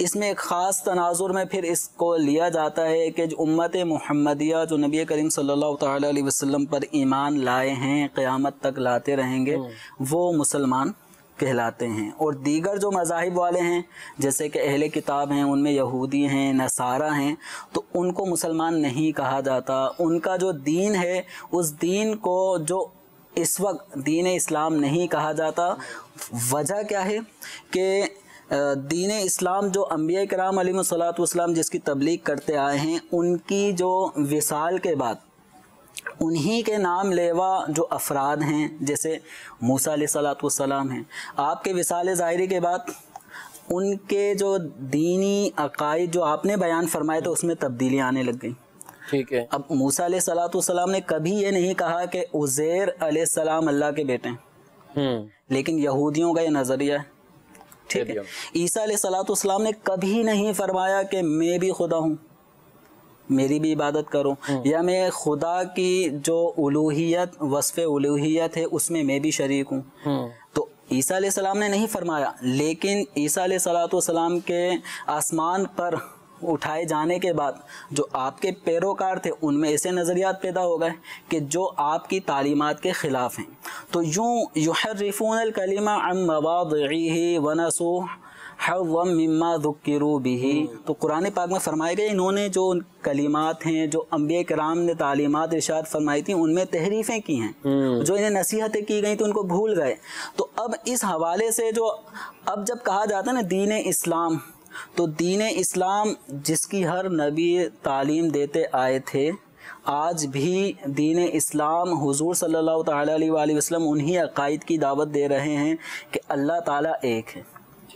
इसमें एक ख़ास तनाजुर में फिर इसको लिया जाता है कि जो उम्मत महमदिया जो नबी करीम सल्लल्लाहु अलैहि वसल्लम पर ईमान लाए हैं क़यामत तक लाते रहेंगे हम्म। वो मुसलमान कहलाते हैं और दीगर जो मजाहब वाले हैं जैसे कि अहले किताब हैं उनमें यहूदी हैं नसारा हैं तो उनको मुसलमान नहीं कहा जाता उनका जो दीन है उस दीन को जो इस वक्त दीन इस्लाम नहीं कहा जाता वजह क्या है कि दीन इस्लाम जो अम्बिया कराम सलात जिसकी तबलीग करते आए हैं उनकी जो विसाल के बाद उन्हीं के नाम लेवा जो अफराद हैं जैसे मूसा सलाम हैं आपके विसाल ज़ाहरी के बाद उनके जो दीनी अकायद जो आपने बयान फरमाए थे उसमें तब्दीली आने लग गई ठीक है अब मूसा सलाम ने कभी ये नहीं कहा कि उज़ैर सलाम अल्लाह के बेटे हैं हम्म। लेकिन यहूदियों का ये नज़रिया है ठीक है ईसा सलाम ने कभी नहीं फरमाया कि मैं भी खुदा हूँ मेरी भी इबादत करूँ हम्म। या मैं खुदा की जो उलूहियत वसफ़ उलूहियत है उसमें मैं भी शरीक हूँ हम्म। तो ईसा सलाम ने नहीं फरमाया लेकिन ईसा सलाम के आसमान पर उठाए जाने के बाद जो आपके पैरोकार थे उनमें ऐसे नज़रियात पैदा हो गए कि जो आपकी तालीमत के ख़िलाफ़ हैं तो यूँ यहरफून कलीमा अम ही वनसू है भी हम्म। तो कुरान पाक में फरमाए गए इन्होंने जो कलीमात हैं जो अम्बिया कराम ने तालीमत इर्शाद फरमाई थी उनमें तहरीफें की हैं हम्म। जो इन्हें नसीहतें की गई तो उनको भूल गए तो अब इस हवाले से जो अब जब कहा जाता है ना दीन इस्लाम तो दीन इस्लाम जिसकी हर नबी तालीम देते आए थे आज भी दीन इस्लाम हुजूर सल्लल्लाहु अलैहि वसल्लम उन्हीं अकायद की दावत दे रहे हैं कि अल्लाह ताला एक है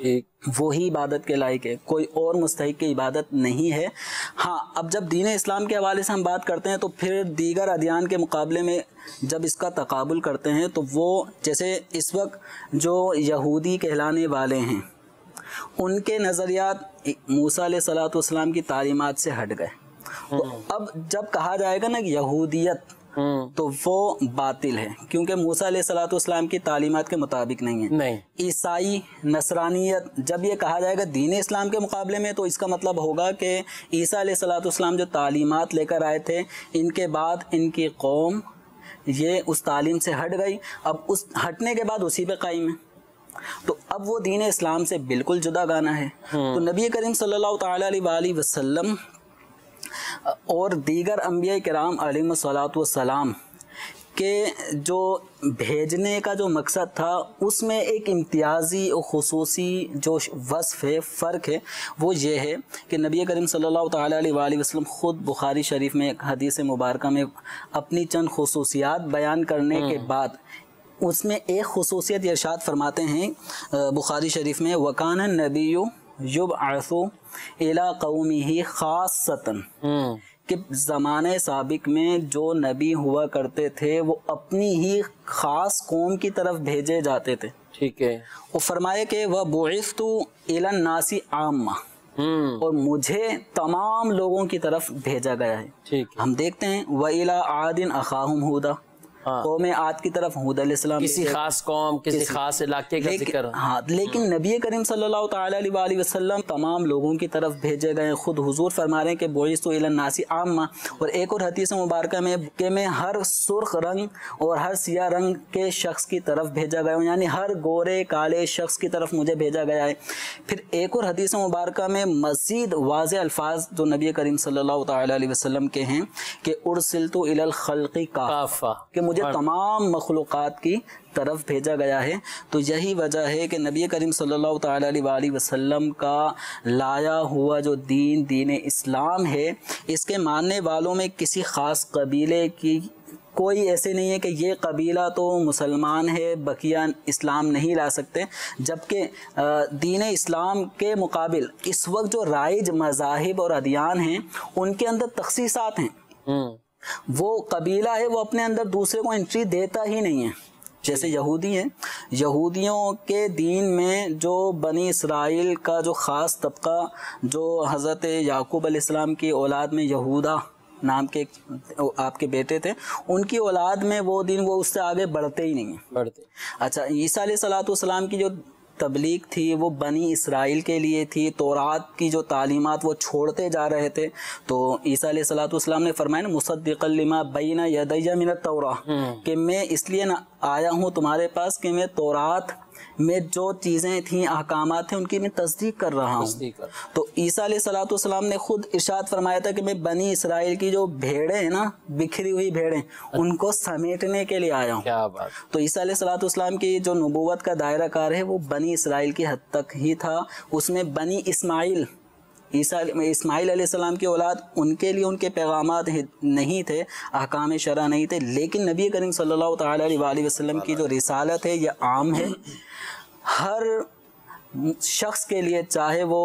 वो ही इबादत के लायक है कोई और मुस्तक की इबादत नहीं है हाँ अब जब दीन इस्लाम के हवाले से हम बात करते हैं तो फिर दीगर अदियान के मुकाबले में जब इसका तकबुल करते हैं तो वो जैसे इस वक्त जो यहूदी कहलाने वाले हैं उनके नज़रियात मूसा सलाम की तालीमत से हट गए तो हम्म। अब जब कहा जाएगा ना यहूदियत हम्म। तो वो बातिल है क्योंकि मूसा सलाम की तालीमत के मुताबिक नहीं है नहीं ईसाई नसरानियत जब ये कहा जाएगा दीन इस्लाम के मुकाबले में तो इसका मतलब होगा कि ईसा सलाम जो तालीमत लेकर आए थे इनके बाद इनकी कौम ये उस तालीम से हट गई अब उस हटने के बाद उसी पे कायम है तो अब वो दीन इस्लाम से बिल्कुल जुदा गाना है हम्म। तो नबी करीम सल्लल्लाहु अलैहि वसल्लम और दीगर अम्बिया कराम सलाम के जो भेजने का जो मकसद था उसमें एक इम्तियाजी और खसूसी जो वसफ़ है फ़र्क है वो ये है कि नबी करीम सल्लल्लाहु अलैहि वसल्लम ख़ुद बुखारी शरीफ में एक हदीस मुबारक में अपनी चंद खसूसियात बयान करने के हम्म। बाद उसमें एक खसूसियत इर्शाद फरमाते हैं बुखारी शरीफ में वकान नबी युब आसो इला कौमी ही खास हम्म। कि ज़माने सबक में जो नबी हुआ करते थे वो अपनी ही ख़ास कौम की तरफ भेजे जाते थे ठीक है वो फरमाए के वह बोस्तु इलन नासी आमा हम्म। और मुझे तमाम लोगों की तरफ भेजा गया है ठीक हम देखते हैं वह इला आदिन अखाहम हुदा हाँ। कौम आद की तरफ हूद किसी खास कौम किसी, किसी खास इलाके का जिक्र हाँ लेकिन हम्म। नबी करीम सल्लाम तमाम लोगों की तरफ भेजे गए खुद हजूर फरमा रहे के कि तो नासी आमा और एक और हतीस मुबारक में के में हर सुर्ख रंग और हर सिया रंग के शख्स की तरफ भेजा गया हूँ यानी हर गोरे काले शख्स की तरफ मुझे भेजा गया है फिर एक और हदीस मुबारक में मजीद वाज अल्फाज जो नबी करीम सल्लल्लाहु अलैहि वसल्लम के हैं कि उड़सिल तो खलकी काफा कि मुझे मुझे तमाम मखलूक़ की तरफ भेजा गया है तो यही वजह है कि नबी करीम सल्लल्लाहु अलैहि वसल्लम का लाया हुआ जो दीन दीन इस्लाम है इसके मानने वालों में किसी ख़ास कबीले की कोई ऐसे नहीं है कि ये कबीला तो मुसलमान है बकिया इस्लाम नहीं ला सकते जबकि दीन इस्लाम के मुकाबल इस वक्त जो राइज मजाहब और अदियान हैं उनके अंदर तखसीसात हैं हम्म। वो कबीला है वो अपने अंदर दूसरे को एंट्री देता ही नहीं है जैसे यहूदी हैं यहूदियों के दीन में जो बनी इसराइल का जो ख़ास तबका जो हज़रत याकूब अलैहिस्सलाम की औलाद में यहूदा नाम के आपके बेटे थे उनकी औलाद में वो दिन वो उससे आगे बढ़ते ही नहीं बढ़ते अच्छा ईसा सलाम की जो तबलीग थी वो बनी इसराइल के लिए थी तोरात की जो तालीमत वो छोड़ते जा रहे थे तो ईसा सलाम ने फरमाया मुसदिकलिमा बीना यदैया मिनत तौरा हम्म। कि मैं इसलिए ना आया हूँ तुम्हारे पास कि मैं तोरात में जो चीज़ें थी अहकाम थे उनकी मैं तस्दीक कर रहा हूँ तो ईसा सलाम ने खुद इर्शाद फरमाया था कि मैं बनी इसराइल की जो भेड़ें हैं ना बिखरी हुई भेड़ें उनको समेटने के लिए आया हूँ तो ईसा सलाम की जो नबूत का दायरा कार है वो बनी इसराइल की हद तक ही था उसमें बनी इसमाइल इसमाइल अलैहिस्सलाम सलाम की औलाद उनके लिए उनके पैगाम नहीं थे अहकाम शरा नहीं थे लेकिन नबी करीम सल्लल्लाहु अलैहि वसल्लम की जो रिसालत है यह आम है हर शख्स के लिए चाहे वो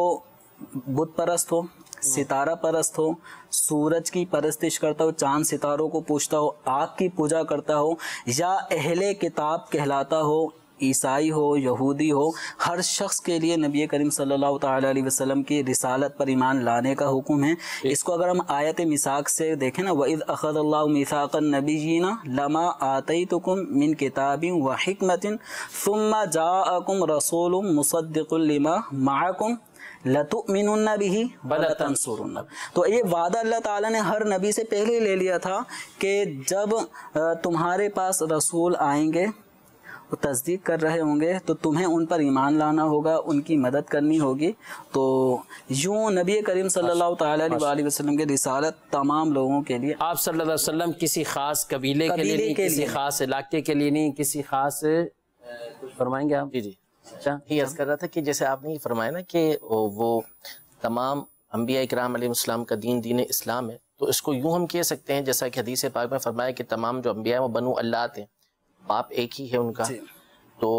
बुध परस्त हो सितारा परस्त हो सूरज की परस्तिश करता हो चांद सितारों को पूछता हो आग की पूजा करता हो या अहले किताब कहलाता हो ईसाई हो यहूदी हो हर शख्स के लिए नबी करीम सल्लल्लाहु अलैहि वसल्लम की रिसालत पर ईमान लाने का हुक्म है इसको अगर हम आयत मिसाक से देखें ना वद अखदल्लासाकन नबी जीना लमा आतई तुकुम मिन किताबी व हमतिन सुम्मा जाकुम रसोल मुसदिकमा माकुम लतुमिन भी वलतनसुरन तो ये वादा अल्लाह ताला ने हर नबी से पहले ले लिया था कि जब तुम्हारे पास रसूल आएंगे तस्दीक कर रहे होंगे तो तुम्हें उन पर ईमान लाना होगा उनकी मदद करनी होगी तो यूँ नबी करीम सल्लल्लाहु अलैहि वसल्लम के रिसालत तमाम लोगों के लिए आप सल्लल्लाहु अलैहि वसल्लम किसी खास कबीले के लिए नहीं किसी खास इलाके के लिए नहीं किसी खास फरमाएंगे आप जी जी अच्छा ये अच्छा। कर रहा था कि जैसे आपने ये फरमाया ना कि वो तमाम अम्बिया कराम का दीन दीन इस्लाम है तो इसको यूँ हम कह सकते हैं जैसा कि हदीस पाक में फरमाया कि तमाम जो अम्बिया हैं वो बनु अल्लाह थे बाप एक ही है उनका तो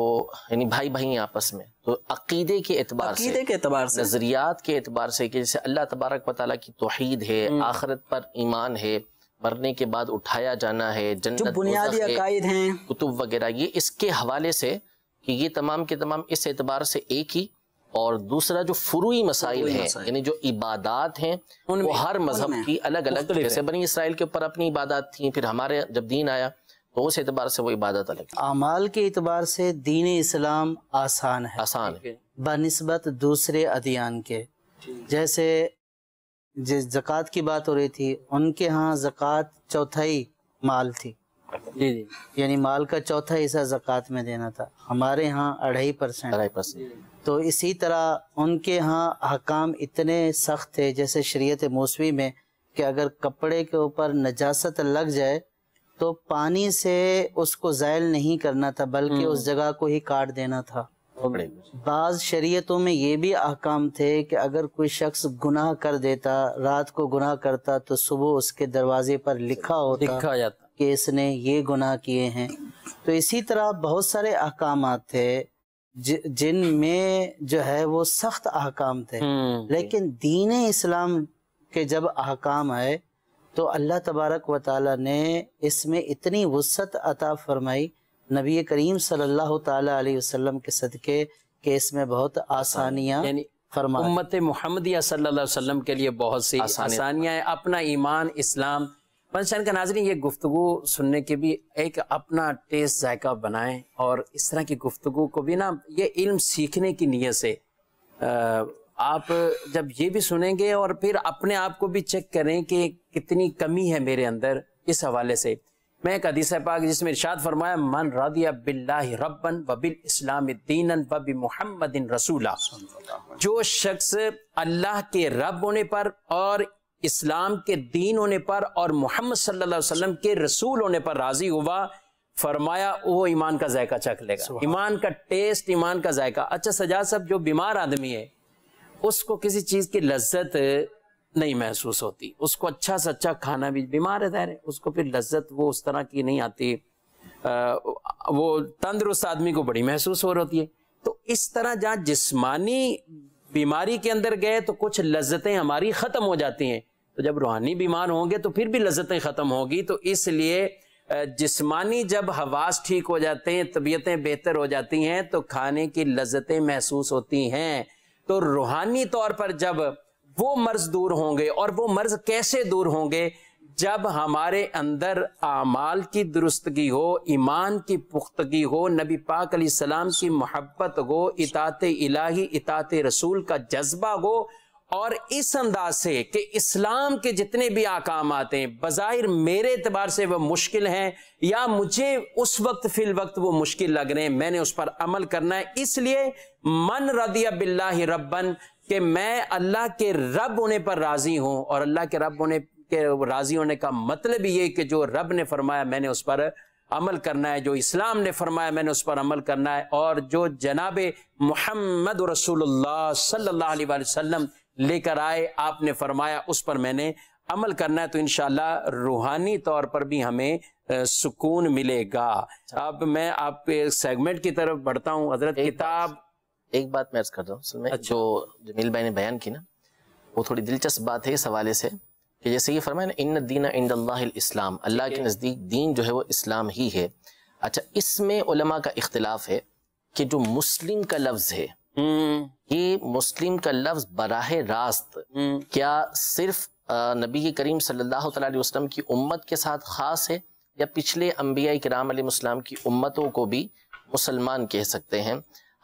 यानी भाई भाई आपस में तो अकीदे के एतबार से के एतबार से नजरियात के एतबार से कि जैसे अल्लाह तबारक वाली की तोहद है हम्म। आखरत पर ईमान है मरने के बाद उठाया जाना है जन्नत बुनियादी अकायद कुतुब वगैरह ये इसके हवाले से कि ये तमाम के तमाम इस एतबार से एक ही और दूसरा जो फ्रू मसाइल है यानी जो इबादत हैं वो हर मजहब की अलग अलग जैसे बनी इसराइल के ऊपर अपनी इबादत थी फिर हमारे जब दीन आया तो उस एतबार से वो इबादत अलग अमाल के एतबार से दीन इस्लाम आसान है आसान है बनस्बत दूसरे अदियान के जैसे जिस जक़ात की बात हो रही थी उनके यहाँ जक़ात चौथाई माल थी जी जी यानी माल का चौथा हिस्सा जक़ात में देना था हमारे यहाँ अढ़ाई परसेंट अढ़ाई परसेंट तो इसी तरह उनके यहाँ हकाम इतने सख्त थे जैसे शरीयत मौसवी में कि अगर कपड़े के ऊपर नजासत लग जाए तो पानी से उसको जायल नहीं करना था बल्कि हम्म। उस जगह को ही काट देना था बाज शरीयतों में ये भी अहकाम थे कि अगर कोई शख्स गुनाह कर देता रात को गुनाह करता तो सुबह उसके दरवाजे पर लिखा होता लिखा जाता कि इसने ये गुनाह किए हैं तो इसी तरह बहुत सारे अहकाम थे जिनमें जो है वो सख्त अहकाम थे हम्म, लेकिन दीन इस्लाम के जब अहकाम आए तो अल्लाह तबारक व ताली ने इसमें इतनी वसत अता फरमाई नबी करीम सल्लल्लाहु अलैहि वसल्लम के सदक़े के इसमें बहुत आसानियाँ हाँ, फरमा उम्मत मोहम्मदिया सल्लल्लाहु अलैहि वसल्लम के लिए बहुत सी आसानियाँ हैं अपना ईमान इस्लाम पंचन का नाजरी ये गुफ्तु सुनने के भी एक अपना टेस्ट जायका बनाएं और इस तरह की गुफ्तु को भी ना ये इल्म सीखने की नीयत से आ, आप जब ये भी सुनेंगे और फिर अपने आप को भी चेक करें कि कितनी कमी है मेरे अंदर इस हवाले से मैं एक अदीस पाक जिसमें इर्शाद फरमाया मन रदिया बिल्ला रबन व बिल इस्लाम दीनन व बि रसूला जो शख्स अल्लाह के रब होने पर और इस्लाम के दीन होने पर और मोहम्मद सल्लल्लाहु अलैहि वसल्लम के रसूल होने पर राजी हुआ फरमाया वो ईमान का जायका चख लेगा ईमान का टेस्ट ईमान का जायका अच्छा सजाद साहब जो बीमार आदमी है उसको किसी चीज की लज्जत नहीं महसूस होती उसको अच्छा से अच्छा खाना भी बीमार है तेरे उसको फिर लज्जत वो उस तरह की नहीं आती आ, वो तंदुरुस्त आदमी को बड़ी महसूस हो रही होती है तो इस तरह जहाँ जिस्मानी बीमारी के अंदर गए तो कुछ लज्जतें हमारी ख़त्म हो जाती हैं तो जब रूहानी बीमार होंगे तो फिर भी लज्जतें ख़त्म होगी तो इसलिए जिस्मानी जब हवास ठीक हो जाते हैं तबीयतें बेहतर हो जाती हैं तो खाने की लज्जतें महसूस होती हैं तो रूहानी तौर पर जब वो मर्ज दूर होंगे और वो मर्ज कैसे दूर होंगे जब हमारे अंदर आमाल की दुरुस्तगी हो ईमान की पुख्तगी हो नबी पाक सलाम की मोहब्बत हो इतात इलाही इतात रसूल का जज्बा हो और इस अंदाज से कि इस्लाम के जितने भी आकाम आते हैं बाहिर मेरे एतबार से वह मुश्किल हैं या मुझे उस वक्त फिल वक्त वो मुश्किल लग रहे हैं मैंने उस पर अमल करना है इसलिए मन रदिया बिल्ला रबन कि मैं अल्लाह के रब होने पर राज़ी हूं और अल्लाह के रब होने के राज़ी होने का मतलब ये कि जो रब ने फरमाया मैंने उस पर अमल करना है जो इस्लाम ने फरमाया मैंने उस पर अमल करना है और जो जनाब मोहम्मद रसूल सल्ला वसलम लेकर आए आपने फरमाया उस पर मैंने अमल करना है तो इन रूहानी तौर पर भी हमें सुकून मिलेगा अच्छा। अब मैं आप सेगमेंट की तरफ बढ़ता हूँ हजरत किताब एक बात मैं कर रहा हूँ अच्छा। जो जमील भाई ने बयान की ना वो थोड़ी दिलचस्प बात है इस हवाले से कि जैसे ये फरमाया ना इन दीन इंड इस्लाम अल्लाह के नज़दीक दीन जो है वो इस्लाम ही है अच्छा इसमें का इख्तलाफ है कि जो मुस्लिम का लफ्ज़ है ये हम्म। मुस्लिम का लफ्ज बराह रास्त हम्म। क्या सिर्फ नबी करीम सल्लल्लाहु अलैहि वसल्लम की उम्मत के साथ ख़ास है या पिछले अम्बिया कराम इस्लाम की उम्मतों को भी मुसलमान कह सकते हैं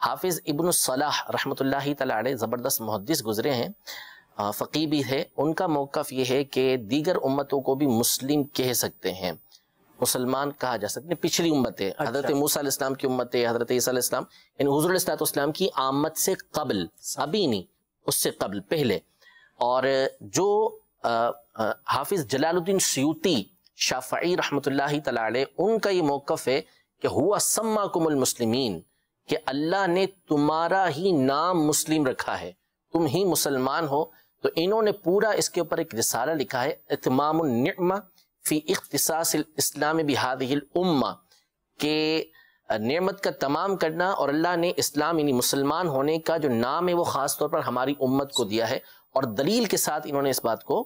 हाफिज़ इबन सलाह रहमतुल्लाह तलाड़े ज़बरदस्त मुहदस गुजरे हैं फकीबी भी है उनका मौक़ ये है कि दीगर उम्मतों को भी मुस्लिम कह सकते हैं मुसलमान कहा जा सकते हैं पिछली उम्मत अच्छा। है मूसा इस्लाम की उम्मत है ईसा इस्लाम की आमद से कबल अभी नहीं उससे कबल पहले और जो हाफिज जलालुद्दीन सयूती शाफ़ी रहमतुल्लाह तला उनका ये मौकफ है कि हुआ सम्मा कुमल कि अल्लाह ने तुम्हारा ही नाम मुस्लिम रखा है तुम ही मुसलमान हो तो इन्होंने पूरा इसके ऊपर एक रिसारा लिखा है इतमाम फ़ी इख्तसासलाम उम्मा के नेमत का तमाम करना और अल्लाह ने इस्लाम यानी मुसलमान होने का जो नाम है वो ख़ास तौर पर हमारी उम्मत को दिया है और दलील के साथ इन्होंने इस बात को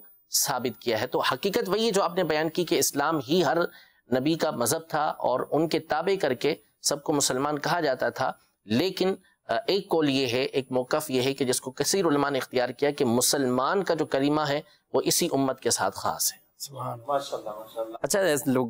साबित किया है तो हकीकत वही है जो आपने बयान की कि इस्लाम ही हर नबी का मज़हब था और उनके ताबे करके सबको मुसलमान कहा जाता था लेकिन एक कौल ये है एक मौकफ ये है कि जिसको कसीर ने इख्तियार किया कि मुसलमान का जो करीमा है वो इसी उम्मत के साथ ख़ास है अच्छा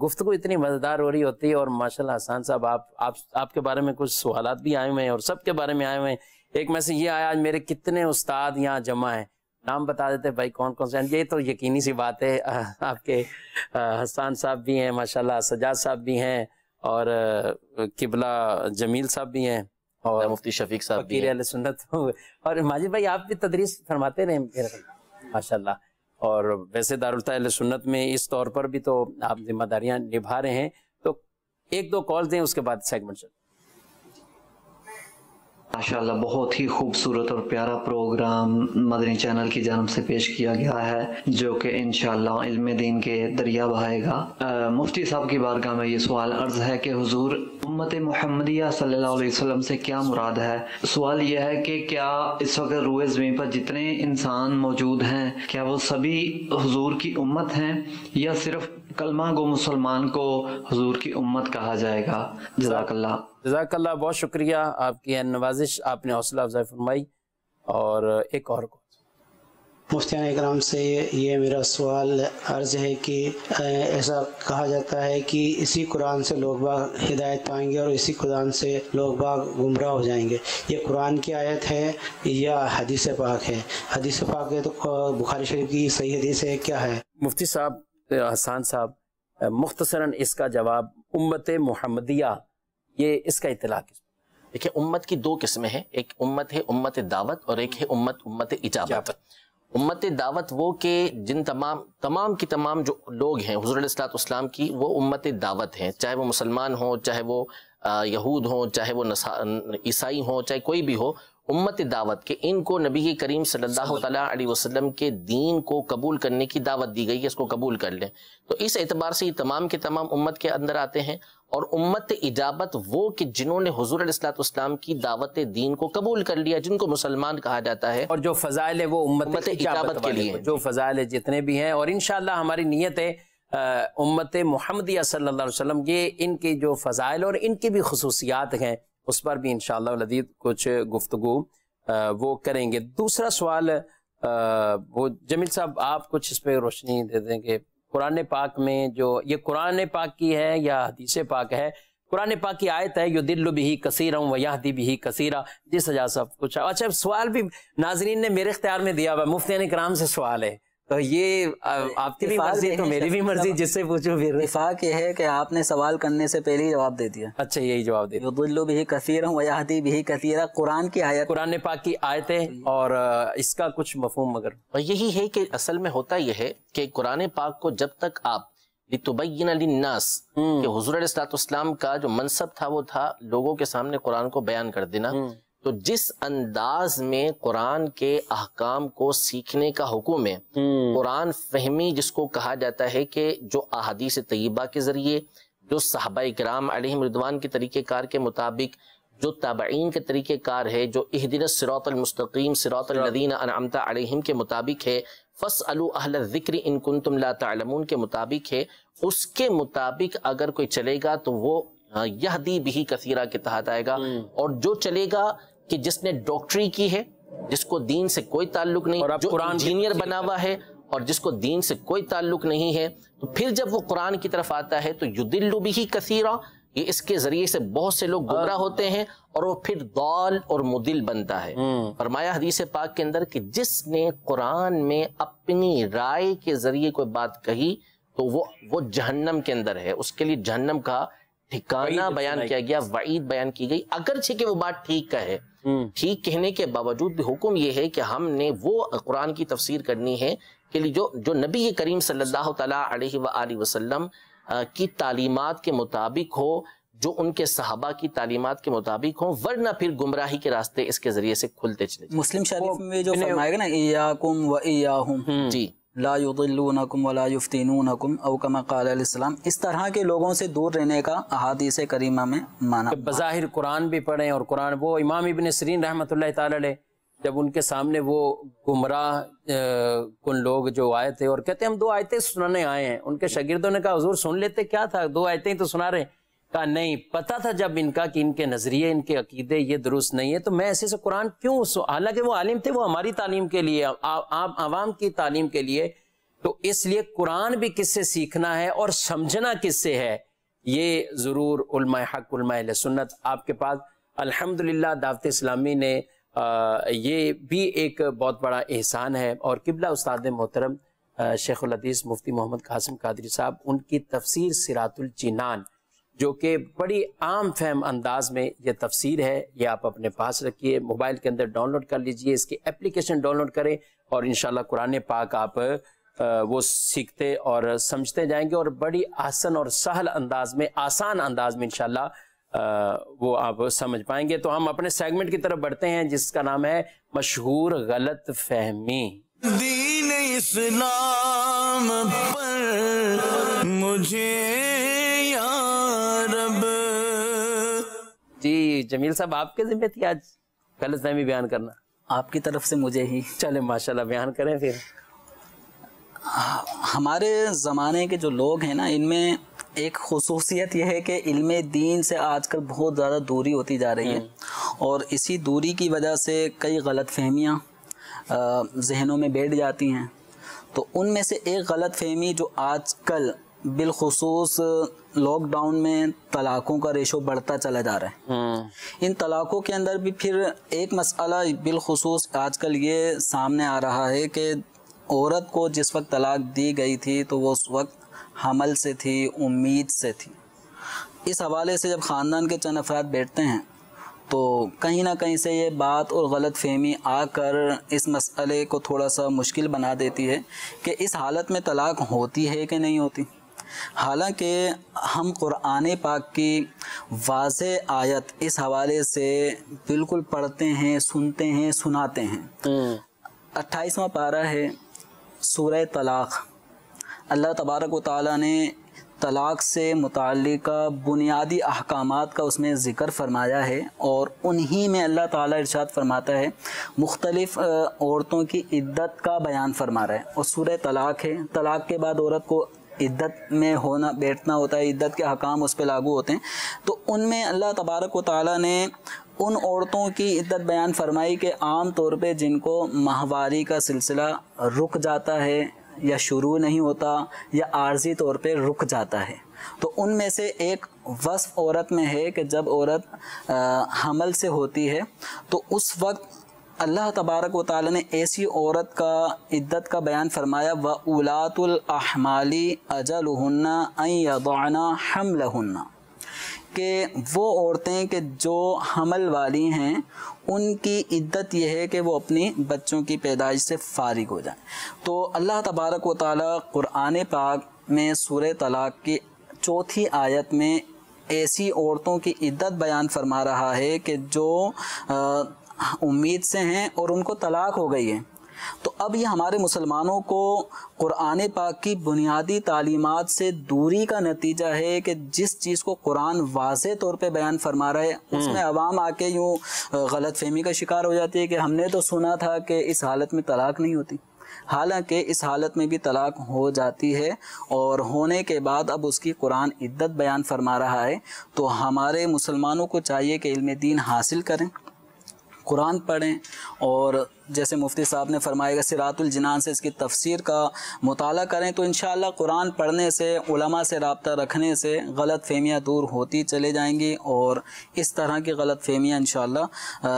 गुफ्तु इतनी मज़ेदार हो रही होती है और माशाल्लाह आसान साहब आप, आप आपके बारे में कुछ सवाल भी आए हुए हैं और सबके बारे में आए हुए हैं एक में ये आया आज मेरे कितने उस्ताद यहाँ जमा हैं नाम बता देते भाई कौन कौन से ये तो यकीनी सी बात है आपके हसान साहब भी हैं माशाल्लाह सजाद साहब भी हैं और किबला जमील साहब भी हैं और मुफ्ती शफीक साहब भी हैं सुन्नत और माजिद भाई आप भी तदरीस फरमाते रहे माशाल्लाह और वैसे दारुल सुन्नत में इस तौर पर भी तो आप जिम्मेदारियां निभा रहे हैं तो एक दो कॉल दें उसके बाद सेगमेंट चल माशाला बहुत ही खूबसूरत और प्यारा प्रोग्राम मदनी चैनल की जानब से पेश किया गया है जो कि इन इल्म दीन के दरिया बहाएगा मुफ्ती साहब की बारगाह में ये सवाल अर्ज है कि हजूर उम्मत मोहम्मदिया सल्लाम से क्या मुराद है सवाल यह है कि क्या इस वक्त रूए ज़मीन पर जितने इंसान मौजूद हैं क्या वो सभी हजूर की उम्मत हैं या सिर्फ कलमा गो मुसलमान को हजूर की उम्मत कहा जाएगा जजाकल्ला जजाकल्ला बहुत शुक्रिया आपकी नवाजिश आपने हौसला अफजाई फरमाई और एक और को मुफ्तियान इकराम से ये मेरा सवाल अर्ज़ है कि ऐसा कहा जाता है कि इसी कुरान से लोग बाग हिदायत पाएंगे और इसी कुरान से लोग बाग गुमराह हो जाएंगे ये कुरान की आयत है या हदीस पाक है हदीस पाक है तो बुखारी शरीफ की सही हदीस है क्या है मुफ्ती साहब हसान साहब मुख्तसरा इसका जवाब उम्मत मुहमदिया ये इसका इतला किस देखिए उम्मत की दो किस्में हैं एक उम्मत है उम्मत दावत और एक है उम्मत उम्मत इजाबत उम्मत दावत वो के जिन तमाम तमाम की तमाम जो लोग हैं हजरतलाम की वो उम्मत दावत हैं चाहे वो मुसलमान हो चाहे वो यहूद हो चाहे वो ईसाई हो चाहे कोई भी हो उम्मत दावत के इनको नबी करीम सल्लाम के दीन को कबूल करने की दावत दी गई है इसको कबूल कर लें तो इस एतबार से ये तमाम के तमाम उम्मत के अंदर आते हैं और उम्मत इजाबत वो कि जिन्होंने हजूर इस्लाम की दावत दीन को कबूल कर लिया जिनको मुसलमान कहा जाता है और जो फजाइल है वो उम्मत, उम्मत इजाबत के लिए जो फजाइल है जितने भी हैं और इन हमारी नीयत है उम्मत मोहम्मद सल्लाम ये इनके जो फजाइल और इनकी भी खसूसियात हैं उस पर भी इन कुछ गुफ्तु वो करेंगे दूसरा सवाल वो जमील साहब आप कुछ इस पर रोशनी दे देंगे कुरान पाक में जो ये कुरान पाक की है या हदीस पाक है कुरान पाक की आयत है यो दिल्ल भी कसीरा हूँ दी भी कसीरा जिस हजार साहब कुछ अच्छा सवाल भी नाजरीन ने मेरे इख्तियार में दिया हुआ मुफ्तियान कराम से सवाल है तो ये आपके आपकी भी मर्जी तो मेरी भी मर्जी जिससे पूछो फिर इफाक ये है कि आपने सवाल करने से पहले ही जवाब दे दिया अच्छा यही जवाब दे दिया भी कसीर हूँ वयाहदी भी कसीर कुरान की आयत कुरान पाक की आयतें है तो और इसका कुछ मफहम मगर यही है कि असल में होता यह है कि कुरान पाक को जब तक आप लितुबैन हम्म। का जो मनसब था वो था लोगों के सामने कुरान को बयान कर देना हम्म। तो जिस अंदाज में कुरान के अहकाम को सीखने का हुक्म है हम्म। कुरान फहमी जिसको कहा जाता है कि जो अहदीस तयबा के ज़रिए जो साहबा कराम रिदवान के तरीक़ेकार के मुताबिक जो तबाइन के तरीक़ेकार है जो इहदिन सिरातलमस्तकीम सिरातलदीन अनमता के मुताबिक है फ़स अहल ज़िक्र इनकुन तुमला के मुताबिक है उसके मुताबिक अगर कोई चलेगा तो वो यह दी भी कसीरा के तहत आएगा हम्म। और जो चलेगा कि जिसने डॉक्टरी की है जिसको दीन से कोई ताल्लुक नहीं और जो इंजीनियर बना हुआ है और जिसको दीन से कोई ताल्लुक नहीं है तो फिर जब वो कुरान की तरफ आता है तो युदिल्लु भी ही कसीरा ये इसके जरिए से बहुत से लोग गुमराह होते हैं और वो फिर दाल और मुदिल बनता है हम्म। फरमाया हदीस पाक के अंदर कि जिसने कुरान में अपनी राय के जरिए कोई बात कही तो वो वो जहन्नम के अंदर है उसके लिए जहन्नम का ठिकाना बयान किया गया वईद बयान की गई छे कि वो बात ठीक का है हम्म। ठीक कहने के बावजूद भी हुक्म ये है कि हमने वो कुरान की तफसीर करनी है के लिए जो जो नबी करीम सल्लल्लाहु अलैहि वसल्लम की तालीमत के मुताबिक हो जो उनके सहाबा की तालीमत के मुताबिक हो वरना फिर गुमराही के रास्ते इसके जरिए से खुलते चले मुस्लिम शरीफ में जो फरमाएगा ना इयाकुम व इयाहुम जी लायुद्लूनकुम वला अवकम कलाम इस तरह के लोगों से दूर रहने का अहादीस करीमा में माना बज़ाहिर कुरान भी पढ़ें और कुरान वो इमाम इबन सरीन रहमत जब उनके सामने वो गुमराह कुल लोग जो आए थे और कहते हैं हम दो आयतें सुनाने आए हैं उनके शगिर्दों ने कहा हजूर सुन लेते क्या था दो आयतें तो सुना रहे हैं कहा नहीं पता था जब इनका कि इनके नजरिए इनके अकीदे ये दुरुस्त नहीं है तो मैं ऐसे से कुरान क्यों हालांकि वो आलिम थे वो हमारी तालीम के लिए आप आवाम की तालीम के लिए तो इसलिए कुरान भी किससे सीखना है और समझना किससे है ये ज़रूर उलमा हक उमा सुन्नत आपके पास अल्हम्दुलिल्लाह दावत इस्लामी ने आ, ये भी एक बहुत बड़ा एहसान है और किबला उस्ताद मोहतरम शेखुलदीस मुफ्ती मोहम्मद कासिम कादरी साहब उनकी तफसीर सिरातुल चिनान जो कि बड़ी आम फहम अंदाज में यह तफसीर है ये आप अपने पास रखिए मोबाइल के अंदर डाउनलोड कर लीजिए इसकी एप्लीकेशन डाउनलोड करें और इन कुरान पाक आप वो सीखते और समझते जाएंगे और बड़ी आसन और सहल अंदाज में आसान अंदाज में इनशाला वो आप समझ पाएंगे तो हम अपने सेगमेंट की तरफ बढ़ते हैं जिसका नाम है मशहूर गलत फहमी दीन इस्लाम पर मुझे जमील साहब आपके जिम्मे थी आज गलत फहमी बयान करना आपकी तरफ से मुझे ही चले माशाल्लाह बयान करें फिर हमारे ज़माने के जो लोग हैं ना इनमें एक खसूसियत यह है कि इल्म दीन से आजकल बहुत ज़्यादा दूरी होती जा रही है हम्म। और इसी दूरी की वजह से कई गलत फहमियाँ जहनों में बैठ जाती हैं तो उनमें से एक गलत फहमी जो आजकल बिलखसूस लॉकडाउन में तलाकों का रेशो बढ़ता चला जा रहा है हम्म। इन तलाकों के अंदर भी फिर एक मसला बिलखसूस आजकल ये सामने आ रहा है कि औरत को जिस वक्त तलाक दी गई थी तो वो उस वक्त हमल से थी उम्मीद से थी इस हवाले से जब ख़ानदान के चंद अफराद बैठते हैं तो कहीं ना कहीं से ये बात और गलत फहमी आकर इस मसले को थोड़ा सा मुश्किल बना देती है कि इस हालत में तलाक होती है कि नहीं होती हालांकि हम कुरान पाक की वाज आयत इस हवाले से बिल्कुल पढ़ते हैं सुनते हैं सुनाते हैं हम्म। अट्ठाईसवा पारा है सूर तलाक़ अल्लाह तबारक ताली ने तलाक़ से मुतल बुनियादी अहकाम का उसमें ज़िक्र फरमाया है और उन्हीं में अल्लाह ताली इर्शाद फरमाता है मुख्तलिफ़ औरतों की इद्दत का बयान फरमा रहा है और सूर तलाक़ है तलाक़ के बाद औरत को इद्दत में होना बैठना होता है इद्दत के हकाम उस पर लागू होते हैं तो उनमें अल्लाह तबारक व ताली ने उन औरतों की इद्दत बयान फरमाई कि आम तौर पे जिनको माहवारी का सिलसिला रुक जाता है या शुरू नहीं होता या आर्जी तौर पे रुक जाता है तो उनमें से एक वस्फ औरत में है कि जब औरत आ, हमल से होती है तो उस वक्त अल्लाह तबारक वाली ने ऐसी औरत का इद्दत का बयान फरमाया व उलातुलहमाली अजलहन्ना हमल हमलहन्ना के वो औरतें के जो हमल वाली हैं उनकी इद्दत यह है कि वो अपनी बच्चों की पैदाइश से फारिग हो जाए तो अल्लाह तबारक व ताली क़ुरान पाक में सूर तलाक़ की चौथी आयत में ऐसी औरतों की इद्दत बयान फरमा रहा है कि जो आ, उम्मीद से हैं और उनको तलाक हो गई है तो अब ये हमारे मुसलमानों को कुरान पाक की बुनियादी तालीमत से दूरी का नतीजा है कि जिस चीज़ को कुरान वाज तौर पे बयान फरमा रहा है हम्म। उसमें आवाम आके यूँ गलत फहमी का शिकार हो जाती है कि हमने तो सुना था कि इस हालत में तलाक नहीं होती हालांकि इस हालत में भी तलाक हो जाती है और होने के बाद अब उसकी कुरान इद्दत बयान फरमा रहा है तो हमारे मुसलमानों को चाहिए कि इल्म दीन हासिल करें कुरान पढ़ें और जैसे मुफ्ती साहब ने फरमाया सिरातुल जिनान से इसकी तफसीर का मताल करें तो इन कुरान पढ़ने से उलमा से रबता रखने से गलत फहमियाँ दूर होती चले जाएंगी और इस तरह की गलत फहमियाँ इन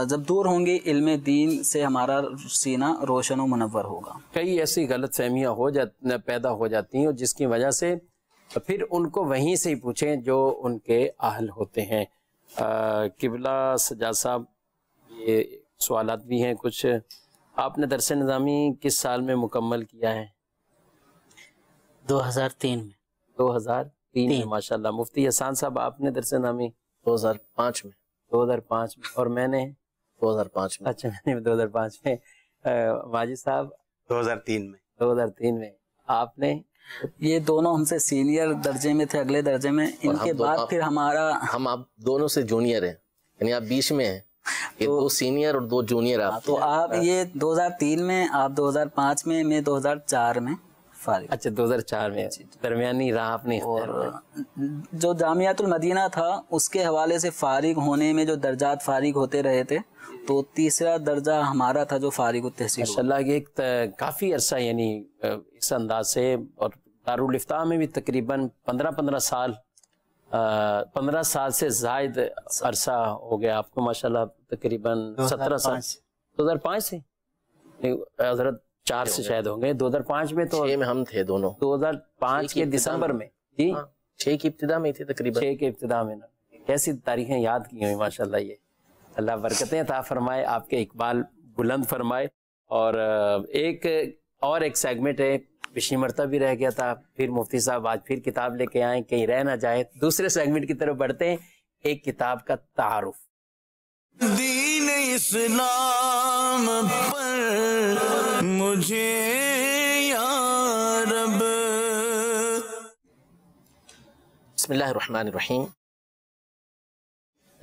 जब दूर होंगी इल्म दीन से हमारा सीना रोशन व मनवर होगा कई ऐसी गलत फहमियाँ हो जा पैदा हो जाती हैं जिसकी वजह से तो फिर उनको वहीं से ही पूछें जो उनके आहल होते हैं किबला सजा साहब ये सवाल भी हैं कुछ आपने दरस नज़ामी किस साल में मुकम्मल किया है 2003 में 2003 में माशा मुफ्ती हसान साहब आपने दरस नामी 2005 में 2005 में और मैंने 2005 में अच्छा मैंने 2005 में वाजिद साहब 2003 में 2003 में आपने ये दोनों हमसे सीनियर दर्जे में थे अगले दर्जे में इनके बाद फिर हमारा हम आप दोनों से जूनियर हैं यानी आप बीच में हैं ये तो, दो सीनियर और दो जूनियर हाँ, आप तो आप ये 2003 में आप 2005 में मैं 2004 में फारिग अच्छा 2004 में दरमियानी रहा आपने और जो जामियातुल मदीना था उसके हवाले से फारिग होने में जो दर्जात फारिग होते रहे थे तो तीसरा दर्जा हमारा था जो फारिग तहसील एक काफ़ी अरसा यानी इस अंदाज से और दारुलफ्ता में भी तकरीबन पंद्रह पंद्रह साल पंद्रह साल से जायद अरसा हो गया आपको माशाल्लाह तकरीबन सत्रह साल दो हजार पाँच से हजरत चार से शायद होंगे दो हजार पाँच में तो में हम थे दोनों दो हजार पाँच के दिसंबर में जी हाँ, छह की इब्तदा में थे तकरीबन छह के इब्तदा में ना कैसी तारीखें याद की हुई माशाल्लाह ये अल्लाह बरकतें था फरमाए आपके इकबाल बुलंद फरमाए और एक और एक सेगमेंट है पिछली मरतब भी रह गया था फिर मुफ्ती साहब आज फिर किताब लेके आए कहीं रह ना जाए दूसरे सेगमेंट की तरफ बढ़ते हैं एक किताब का तारुफ दीन इस्लाम पर मुझे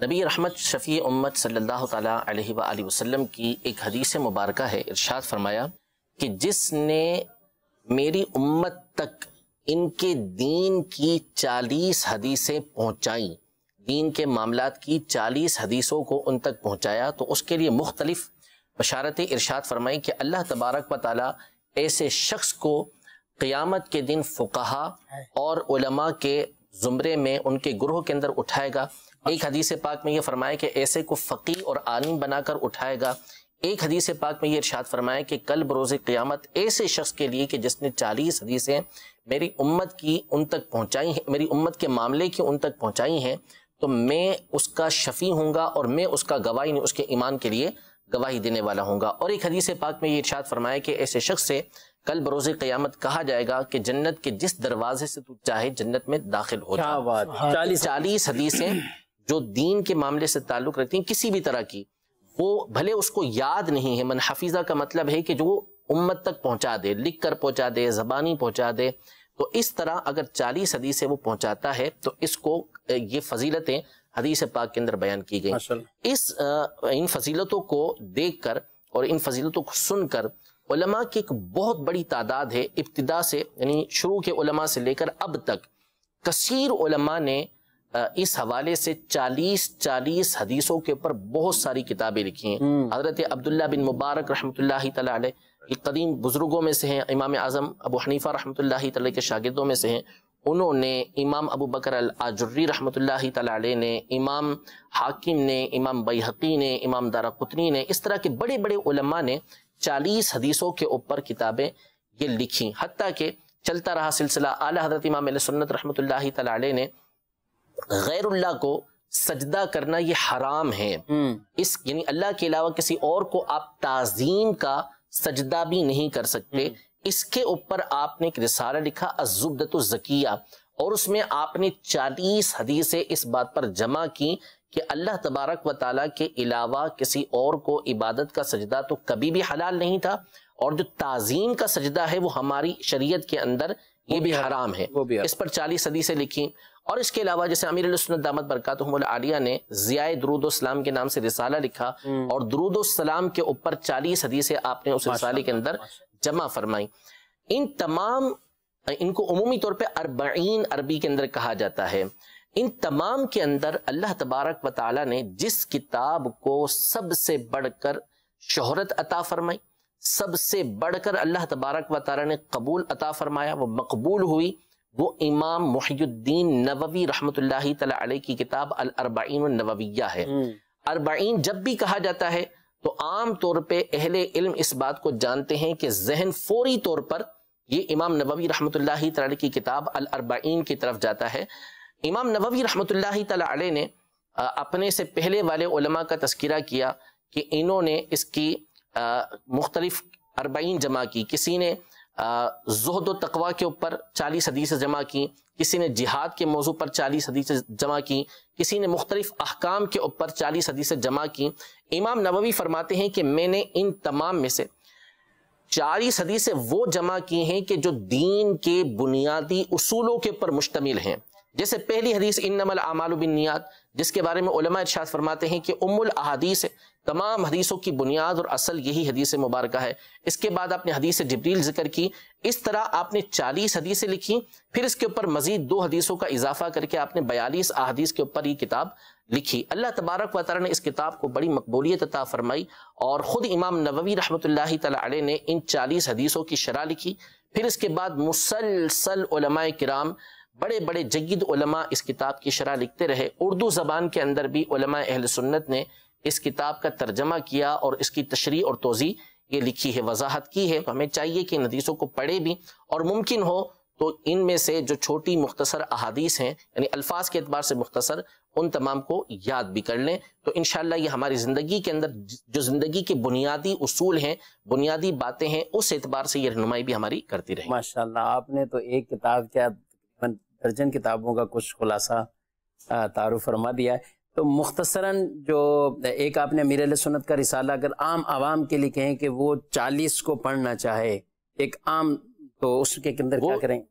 नबी रहमत शफ़ी उम्मत सल्लल्लाहु अलैहि वसल्लम की एक हदीस मुबारक है इरशाद फरमाया कि जिसने मेरी उम्मत तक इनके दीन की चालीस हदीसें पहुंचाई दीन के मामला की चालीस हदीसों को उन तक पहुंचाया तो उसके लिए मुख्तलिफ बशारत इरशाद फरमाई कि अल्लाह तबारक व ताली ऐसे शख्स को क़यामत के दिन फ़ुकाहा और उलमा के ज़ुमरे में उनके ग्रोह के अंदर उठाएगा एक हदीस पाक में यह फरमाया कि ऐसे को फ़कीर और आलिम बनाकर उठाएगा एक हदीस पाक में ये इर्शाद फरमाया कि कल बरोज़ क़्यामत ऐसे शख्स के लिए कि जिसने चालीस हदीसें मेरी उम्मत की उन तक पहुँचाई हैं मेरी उम्मत के मामले की उन तक पहुँचाई हैं तो मैं उसका शफ़ी हूँगा और मैं उसका गवाही उसके ईमान के लिए गवाही देने वाला हूँगा और एक हदीस पाक में ये इर्शाद फरमाया कि ऐसे शख्स से कल बरोज़ क्यामत कहा जाएगा कि जन्नत के जिस दरवाजे से तू चाहे जन्नत में दाखिल हो जाए चालीस हदीसें जो दीन के मामले से ताल्लुक़ रखती हैं किसी भी तरह की वो भले उसको याद नहीं है मन हफीज़ा का मतलब है कि जो उम्मत तक पहुंचा दे लिख कर पहुंचा दे ज़बानी पहुंचा दे तो इस तरह अगर चालीस हदीस से वो पहुंचाता है तो इसको ये फजीलतें हदीस पाक के अंदर बयान की गई इस इन फजीलतों को देख कर और इन फजीलतों को सुनकर उलमा की एक बहुत बड़ी तादाद है इब्तदा से यानी शुरू के उलमा से लेकर अब तक कसीर उलमा ने इस हवाले से 40 40 हदीसों के ऊपर बहुत सारी किताबें लिखी हैं हम्म। हजरत अब्दुल्ला बिन मुबारक रहमतुल्ला तदीम बुज़ुर्गों में से हैं इमाम आज़म अबू हनीफ़ा रहमत के शागिदों में से हैं उन्होंने इमाम अबू बकर आजुर्री रहमत ने इमाम हाकिम ने इमाम बैहकी ने इमाम दारा कुतनी ने इस तरह के बड़े बड़े उलमा ने चालीस हदीसों के ऊपर किताबें ये लिखी हती के चलता रहा सिलसिला आला हजरत इमाम सुन्नत रहमत ने गैरुल्ला को सजदा करना ये हराम है हम्म। इस यानी अल्लाह के अलावा किसी और को आप ताजीम का सजदा भी नहीं कर सकते हम्म। इसके ऊपर आपने एक रिसारा लिखा अजुबदत जकिया और उसमें आपने चालीस हदीसें इस बात पर जमा की कि अल्लाह तबारक व ताली के अलावा किसी और को इबादत का सजदा तो कभी भी हलाल नहीं था और जो ताजीम का सजदा है वो हमारी शरीयत के अंदर ये भी, हराम है इस पर चालीस हदीसें लिखी और इसके अलावा जैसे अमीर दामद बरकत आलिया ने जिया दरूदोसलाम के नाम से रिसाला लिखा हम्म। और दरूदोसलाम के ऊपर चालीस हदीसें आपने उस रिसाले के अंदर जमा फरमाई इन तमाम इनको अमूमी तौर पर अरबीन अरबी के अंदर कहा जाता है इन तमाम के अंदर अल्लाह तबारक व ताली ने जिस किताब को सबसे बढ़कर शहरत अता फरमाई सबसे बढ़कर अल्लाह तबारक व ताली ने कबूल अता फरमाया वो मकबूल हुई वो इमाम मुहियुद्दीन नबवी रहमत तला की किताब अल अरबाइन नबविया है हम्म। अरबाइन जब भी कहा जाता है तो आम तौर पे अहले इल्म इस बात को जानते हैं कि जहन फौरी तौर पर ये इमाम नबी रहमत तला की किताब अल अरबाइन की तरफ जाता है इमाम नबी रहमत तला ने अपने से पहले वाले उलमा का तस्करा किया कि इन्होंने इसकी मुख्तलिफ अरबाइन जमा की किसी ने जहद तकवा के ऊपर चालीस हदीसें जमा की किसी ने जिहाद के मौजू पर चालीस हदीसें जमा की किसी ने मुख्तलिफ अहकाम के ऊपर चालीस हदीसें जमा की इमाम नबवी फरमाते हैं कि मैंने इन तमाम में से चालीस हदीसें वो जमा की हैं कि जो दीन के बुनियादी असूलों के ऊपर मुश्तमिल हैं जैसे पहली हदीस इन नमल आमाल बिन नियात जिसके बारे में उलमा इर्शाद फरमाते हैं कि उम्मुल अहादीस है तमाम हदीसों की बुनियाद और असल यही हदीस मुबारक है इसके बाद आपने हदीस जबरील जिक्र की इस तरह आपने चालीस हदीसें लिखी फिर इसके ऊपर मजीद दो हदीसों का इजाफा करके आपने बयालीस अदीस के ऊपर ये किताब लिखी अल्लाह तबारक वाल ने इस किताब को बड़ी मकबूलियत अता फरमाई और ख़ुद इमाम नबवी रहमत ताली ने इन चालीस हदीसों की शरह लिखी फिर इसके बाद मुसलसल कराम बड़े बड़े जगीद इस किताब की शरह लिखते रहे उर्दू ज़बान के अंदर भी अहल सुन्नत ने इस किताब का तर्जमा किया और इसकी तशरी और तोज़ी ये लिखी है वजाहत की है तो हमें चाहिए कि इन हदीसों को पढ़े भी और मुमकिन हो तो इनमें से जो छोटी मुख्तसर अहादीस हैं यानी अल्फाज के अतबार से मुख्तसर उन तमाम को याद भी कर लें तो इन ये हमारी ज़िंदगी के अंदर जो ज़िंदगी के बुनियादी उसूल हैं बुनियादी बातें हैं उस एतबार से ये रहनुमाई भी हमारी करती रहे माशा आपने तो एक किताब क्या दर्जन किताबों का कुछ खुलासा तारुफ फरमा दिया तो मुख्तसरा जो एक आपने मीर सुनत का रिसाला अगर आम आवाम के लिए कहें कि वो चालीस को पढ़ना चाहे एक आम तो उसके अंदर क्या करें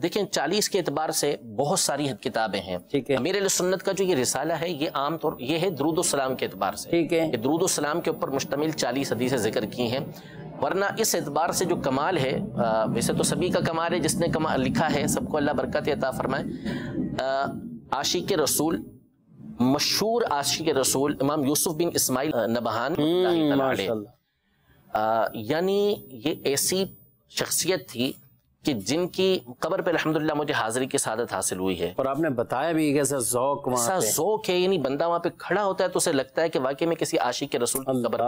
देखिए चालीस के अतबार से बहुत सारी किताबें हैं ठीक है मेरे सुन्नत का जो ये रिसाला है ये आम तौर ये है सलाम के अतबार से ठीक है ये सलाम के ऊपर मुश्तमिल चालीस से जिक्र की हैं वरना इस एतबार से जो कमाल है वैसे तो सभी का कमाल है जिसने कमाल लिखा है सबको अल्लाह बरकत अता फरमाए आशिक रसूल मशहूर आशी के रसूल इमाम यूसुफ बिन इसमाइल नबहान हम्म, यानी ये ऐसी शख्सियत थी कि जिनकी कबर पर अलहमदिल्ला मुझे हाजिरी की शादत हासिल हुई है और आपने बताया भी कैसा जौक ऐसा जोक है यानी बंदा वहाँ पे खड़ा होता है तो उसे लगता है कि वाकई में किसी आशी के रसूल कबर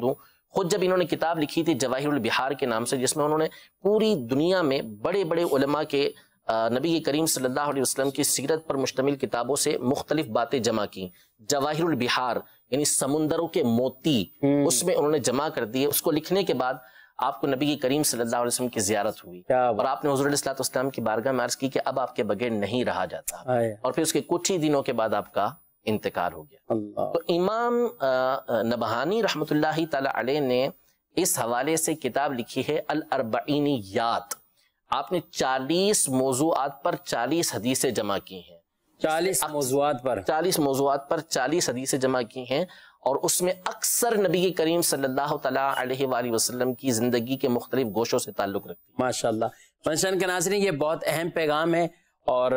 दूँ खुद जब इन्होंने किताब लिखी थी जवाहिर बिहार के नाम से जिसमें उन्होंने पूरी दुनिया में बड़े बड़े उलमा के नबी करीम सल्लल्लाहु अलैहि वसल्लम की सीरत पर मुश्तमिल किताबों से मुख्तलिफ बातें जमा की जवाहिरुल बिहार यानी समुंदरों के मोती हम्म। उसमें उन्होंने जमा कर दिए उसको लिखने के बाद आपको नबी करीम सल्लल्लाहु अलैहि वसल्लम की जियारत हुई और आपने हजरतम की बारगाह में अर्ज की कि अब आपके बगैर नहीं रहा जाता और फिर उसके कुछ ही दिनों के बाद आपका इंतकाल हो गया तो इमाम नबहानी रहमत ने इस हवाले से किताब लिखी है अल अरबीनी यात आपने 40 मौजूद पर 40 हदीसें जमा की हैं 40 मौजूद पर 40 मौजूद पर 40 हदीसें जमा की हैं और उसमें अक्सर नबी करीम सल्लल्लाहु अलैहि वसल्लम की ज़िंदगी के मुख्तलिफ गोशों से ताल्लुक़ रखती है माशा फंक्शन के नाजरन ये बहुत अहम पैगाम है और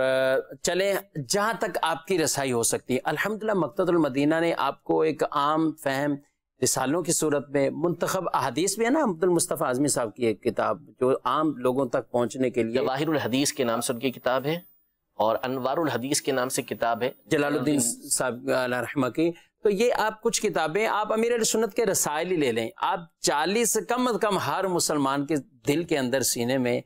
चले जहाँ तक आपकी रसाई हो सकती है अलहमदिल्ला मकतुलमदीना ने आपको एक आम फहम रिसालों की सूरत में मंतखब अहदीस भी है ना अब्दुलमुस्तफ़ा आजमी साहब की एक किताब जो आम लोगों तक पहुँचने के लिए जवाहिरहदीस के नाम से उनकी किताब है और अनवारुल हदीस के नाम से किताब है जलालुद्दीन साहब की तो ये आप कुछ किताबें आप अमीर सुन्नत के रसायल ही ले लें आप चालीस से कम अज कम हर मुसलमान के दिल के अंदर सीने में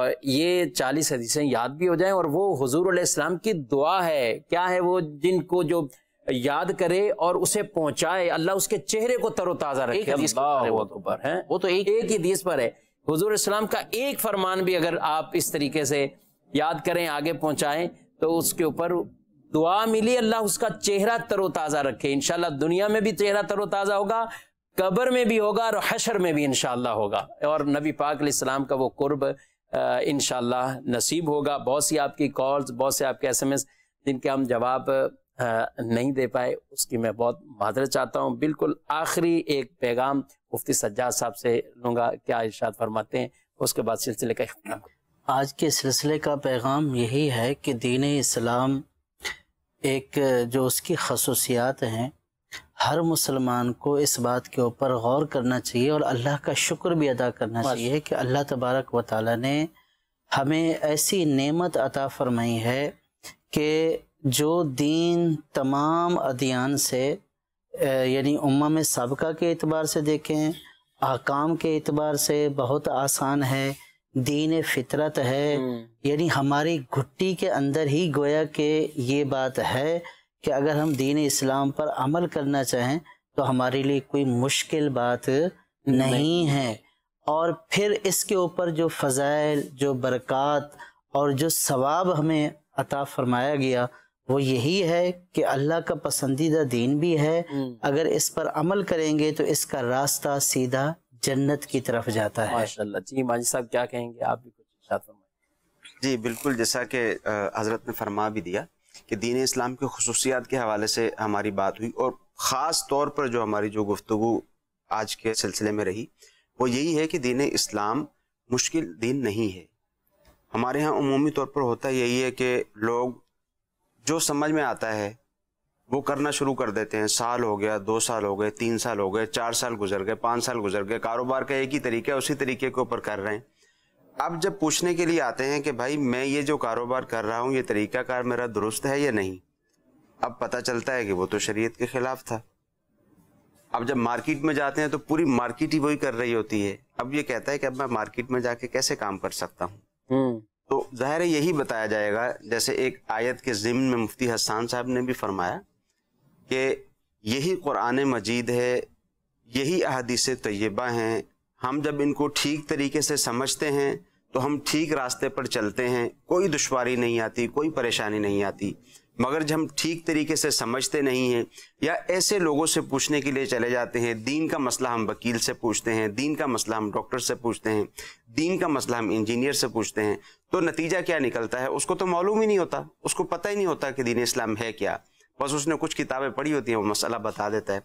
और ये चालीस हदीसें याद भी हो जाएं और वो हजूर इस्लाम की दुआ है क्या है वो जिनको जो याद करे और उसे पहुंचाए अल्लाह उसके चेहरे को तरोताजा रखे पर तो। है वो तो एक एक दीस पर है हजूर इस्लाम का एक फरमान भी अगर आप इस तरीके से याद करें आगे पहुंचाएं तो उसके ऊपर दुआ मिली अल्लाह उसका चेहरा तरोताजा रखे इनशाला दुनिया में भी चेहरा तरोताजा होगा कब्र में भी होगा और हशर में भी इनशाला होगा और नबी पाक का वो कुर्ब इनशाला नसीब होगा बहुत सी आपकी कॉल्स बहुत से आपके एस एम एस जिनके हम जवाब नहीं दे पाए उसकी मैं बहुत मादरत चाहता हूँ बिल्कुल आखिरी एक पैगाम मुफ्ती सज्जाद साहब से लूँगा क्या इर्शाद फरमाते हैं उसके बाद सिलसिले का आज के सिलसिले का पैगाम यही है कि दीन इस्लाम एक जो उसकी खसूसियात हैं हर मुसलमान को इस बात के ऊपर गौर करना चाहिए और अल्लाह का शुक्र भी अदा करना चाहिए कि अल्लाह तबारक व ने हमें ऐसी नेमत अता फरमाई है कि जो दीन तमाम अदियान से यानी उम्मा में सबका के अतबार से देखें आकाम के अतबार से बहुत आसान है दीन फितरत है हम्म। यानी हमारी घुट्टी के अंदर ही गोया के ये बात है कि अगर हम दीन इस्लाम पर अमल करना चाहें तो हमारे लिए कोई मुश्किल बात नहीं, नहीं। है और फिर इसके ऊपर जो फ़जाइल जो बरक़ात और जो सवाब हमें अता फरमाया गया वो यही है कि अल्लाह का पसंदीदा दीन भी है हम्म। अगर इस पर अमल करेंगे तो इसका रास्ता सीधा जन्नत की तरफ जाता है माशाल्लाह जी माजी साहब क्या कहेंगे आप भी कुछ जी बिल्कुल जैसा कि हज़रत ने फरमा भी दिया कि दीन इस्लाम की खसूसियात के हवाले से हमारी बात हुई और ख़ास तौर पर जो हमारी जो गुफ्तु आज के सिलसिले में रही वो यही है कि दीन इस्लाम मुश्किल दीन नहीं है हमारे यहाँ अमूमी तौर पर होता यही है कि लोग जो समझ में आता है वो करना शुरू कर देते हैं साल हो गया दो साल हो गए तीन साल हो गए चार साल गुजर गए पांच साल गुजर गए कारोबार का एक ही तरीका है उसी तरीके के ऊपर कर रहे हैं अब जब पूछने के लिए आते हैं कि भाई मैं ये जो कारोबार कर रहा हूँ ये तरीकाकार मेरा दुरुस्त है या नहीं अब पता चलता है कि वो तो शरीयत के खिलाफ था अब जब मार्केट में जाते हैं तो पूरी मार्केट ही वही कर रही होती है अब ये कहता है कि अब मैं मार्केट में जाके कैसे काम कर सकता हूँ हम्म। तो ज़ाहिर यही बताया जाएगा जैसे एक आयत के ज़िम्न में मुफ्ती हसान साहब ने भी फरमाया कि यही कुरान मजीद है यही अहदीस तयबा हैं हम जब इनको ठीक तरीके से समझते हैं तो हम ठीक रास्ते पर चलते हैं कोई दुश्वारी नहीं आती कोई परेशानी नहीं आती मगर जब हम ठीक तरीके से समझते नहीं हैं या ऐसे लोगों से पूछने के लिए चले जाते हैं दीन का मसला हम वकील से पूछते हैं दीन का मसला हम डॉक्टर से पूछते हैं दीन का मसला हम इंजीनियर से पूछते हैं तो नतीजा क्या निकलता है उसको तो मालूम ही नहीं होता उसको पता ही नहीं होता कि दीन इस्लाम है क्या बस उसने कुछ किताबें पढ़ी होती हैं वो मसला बता देता है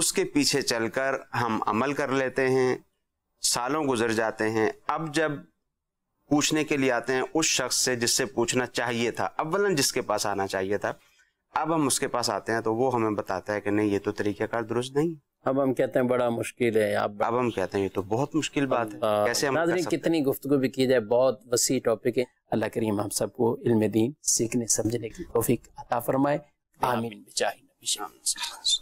उसके पीछे चलकर हम अमल कर लेते हैं सालों गुजर जाते हैं अब जब पूछने के लिए आते हैं उस शख्स से जिससे पूछना चाहिए था अव्वलन जिसके पास आना चाहिए था अब हम उसके पास आते हैं तो वो हमें बताता है कि नहीं ये तो तरीक़ाकार दुरुस्त नहीं अब हम कहते हैं बड़ा मुश्किल है आप अब हम कहते हैं ये तो बहुत मुश्किल बात है कैसे हम नाजरीन कितनी गुफ्तु भी की जाए बहुत वसी टॉपिक है अल्लाह करीम हम सबको इल्म दीन सीखने समझने की तोफीक अता फरमाए आमीन बेचाही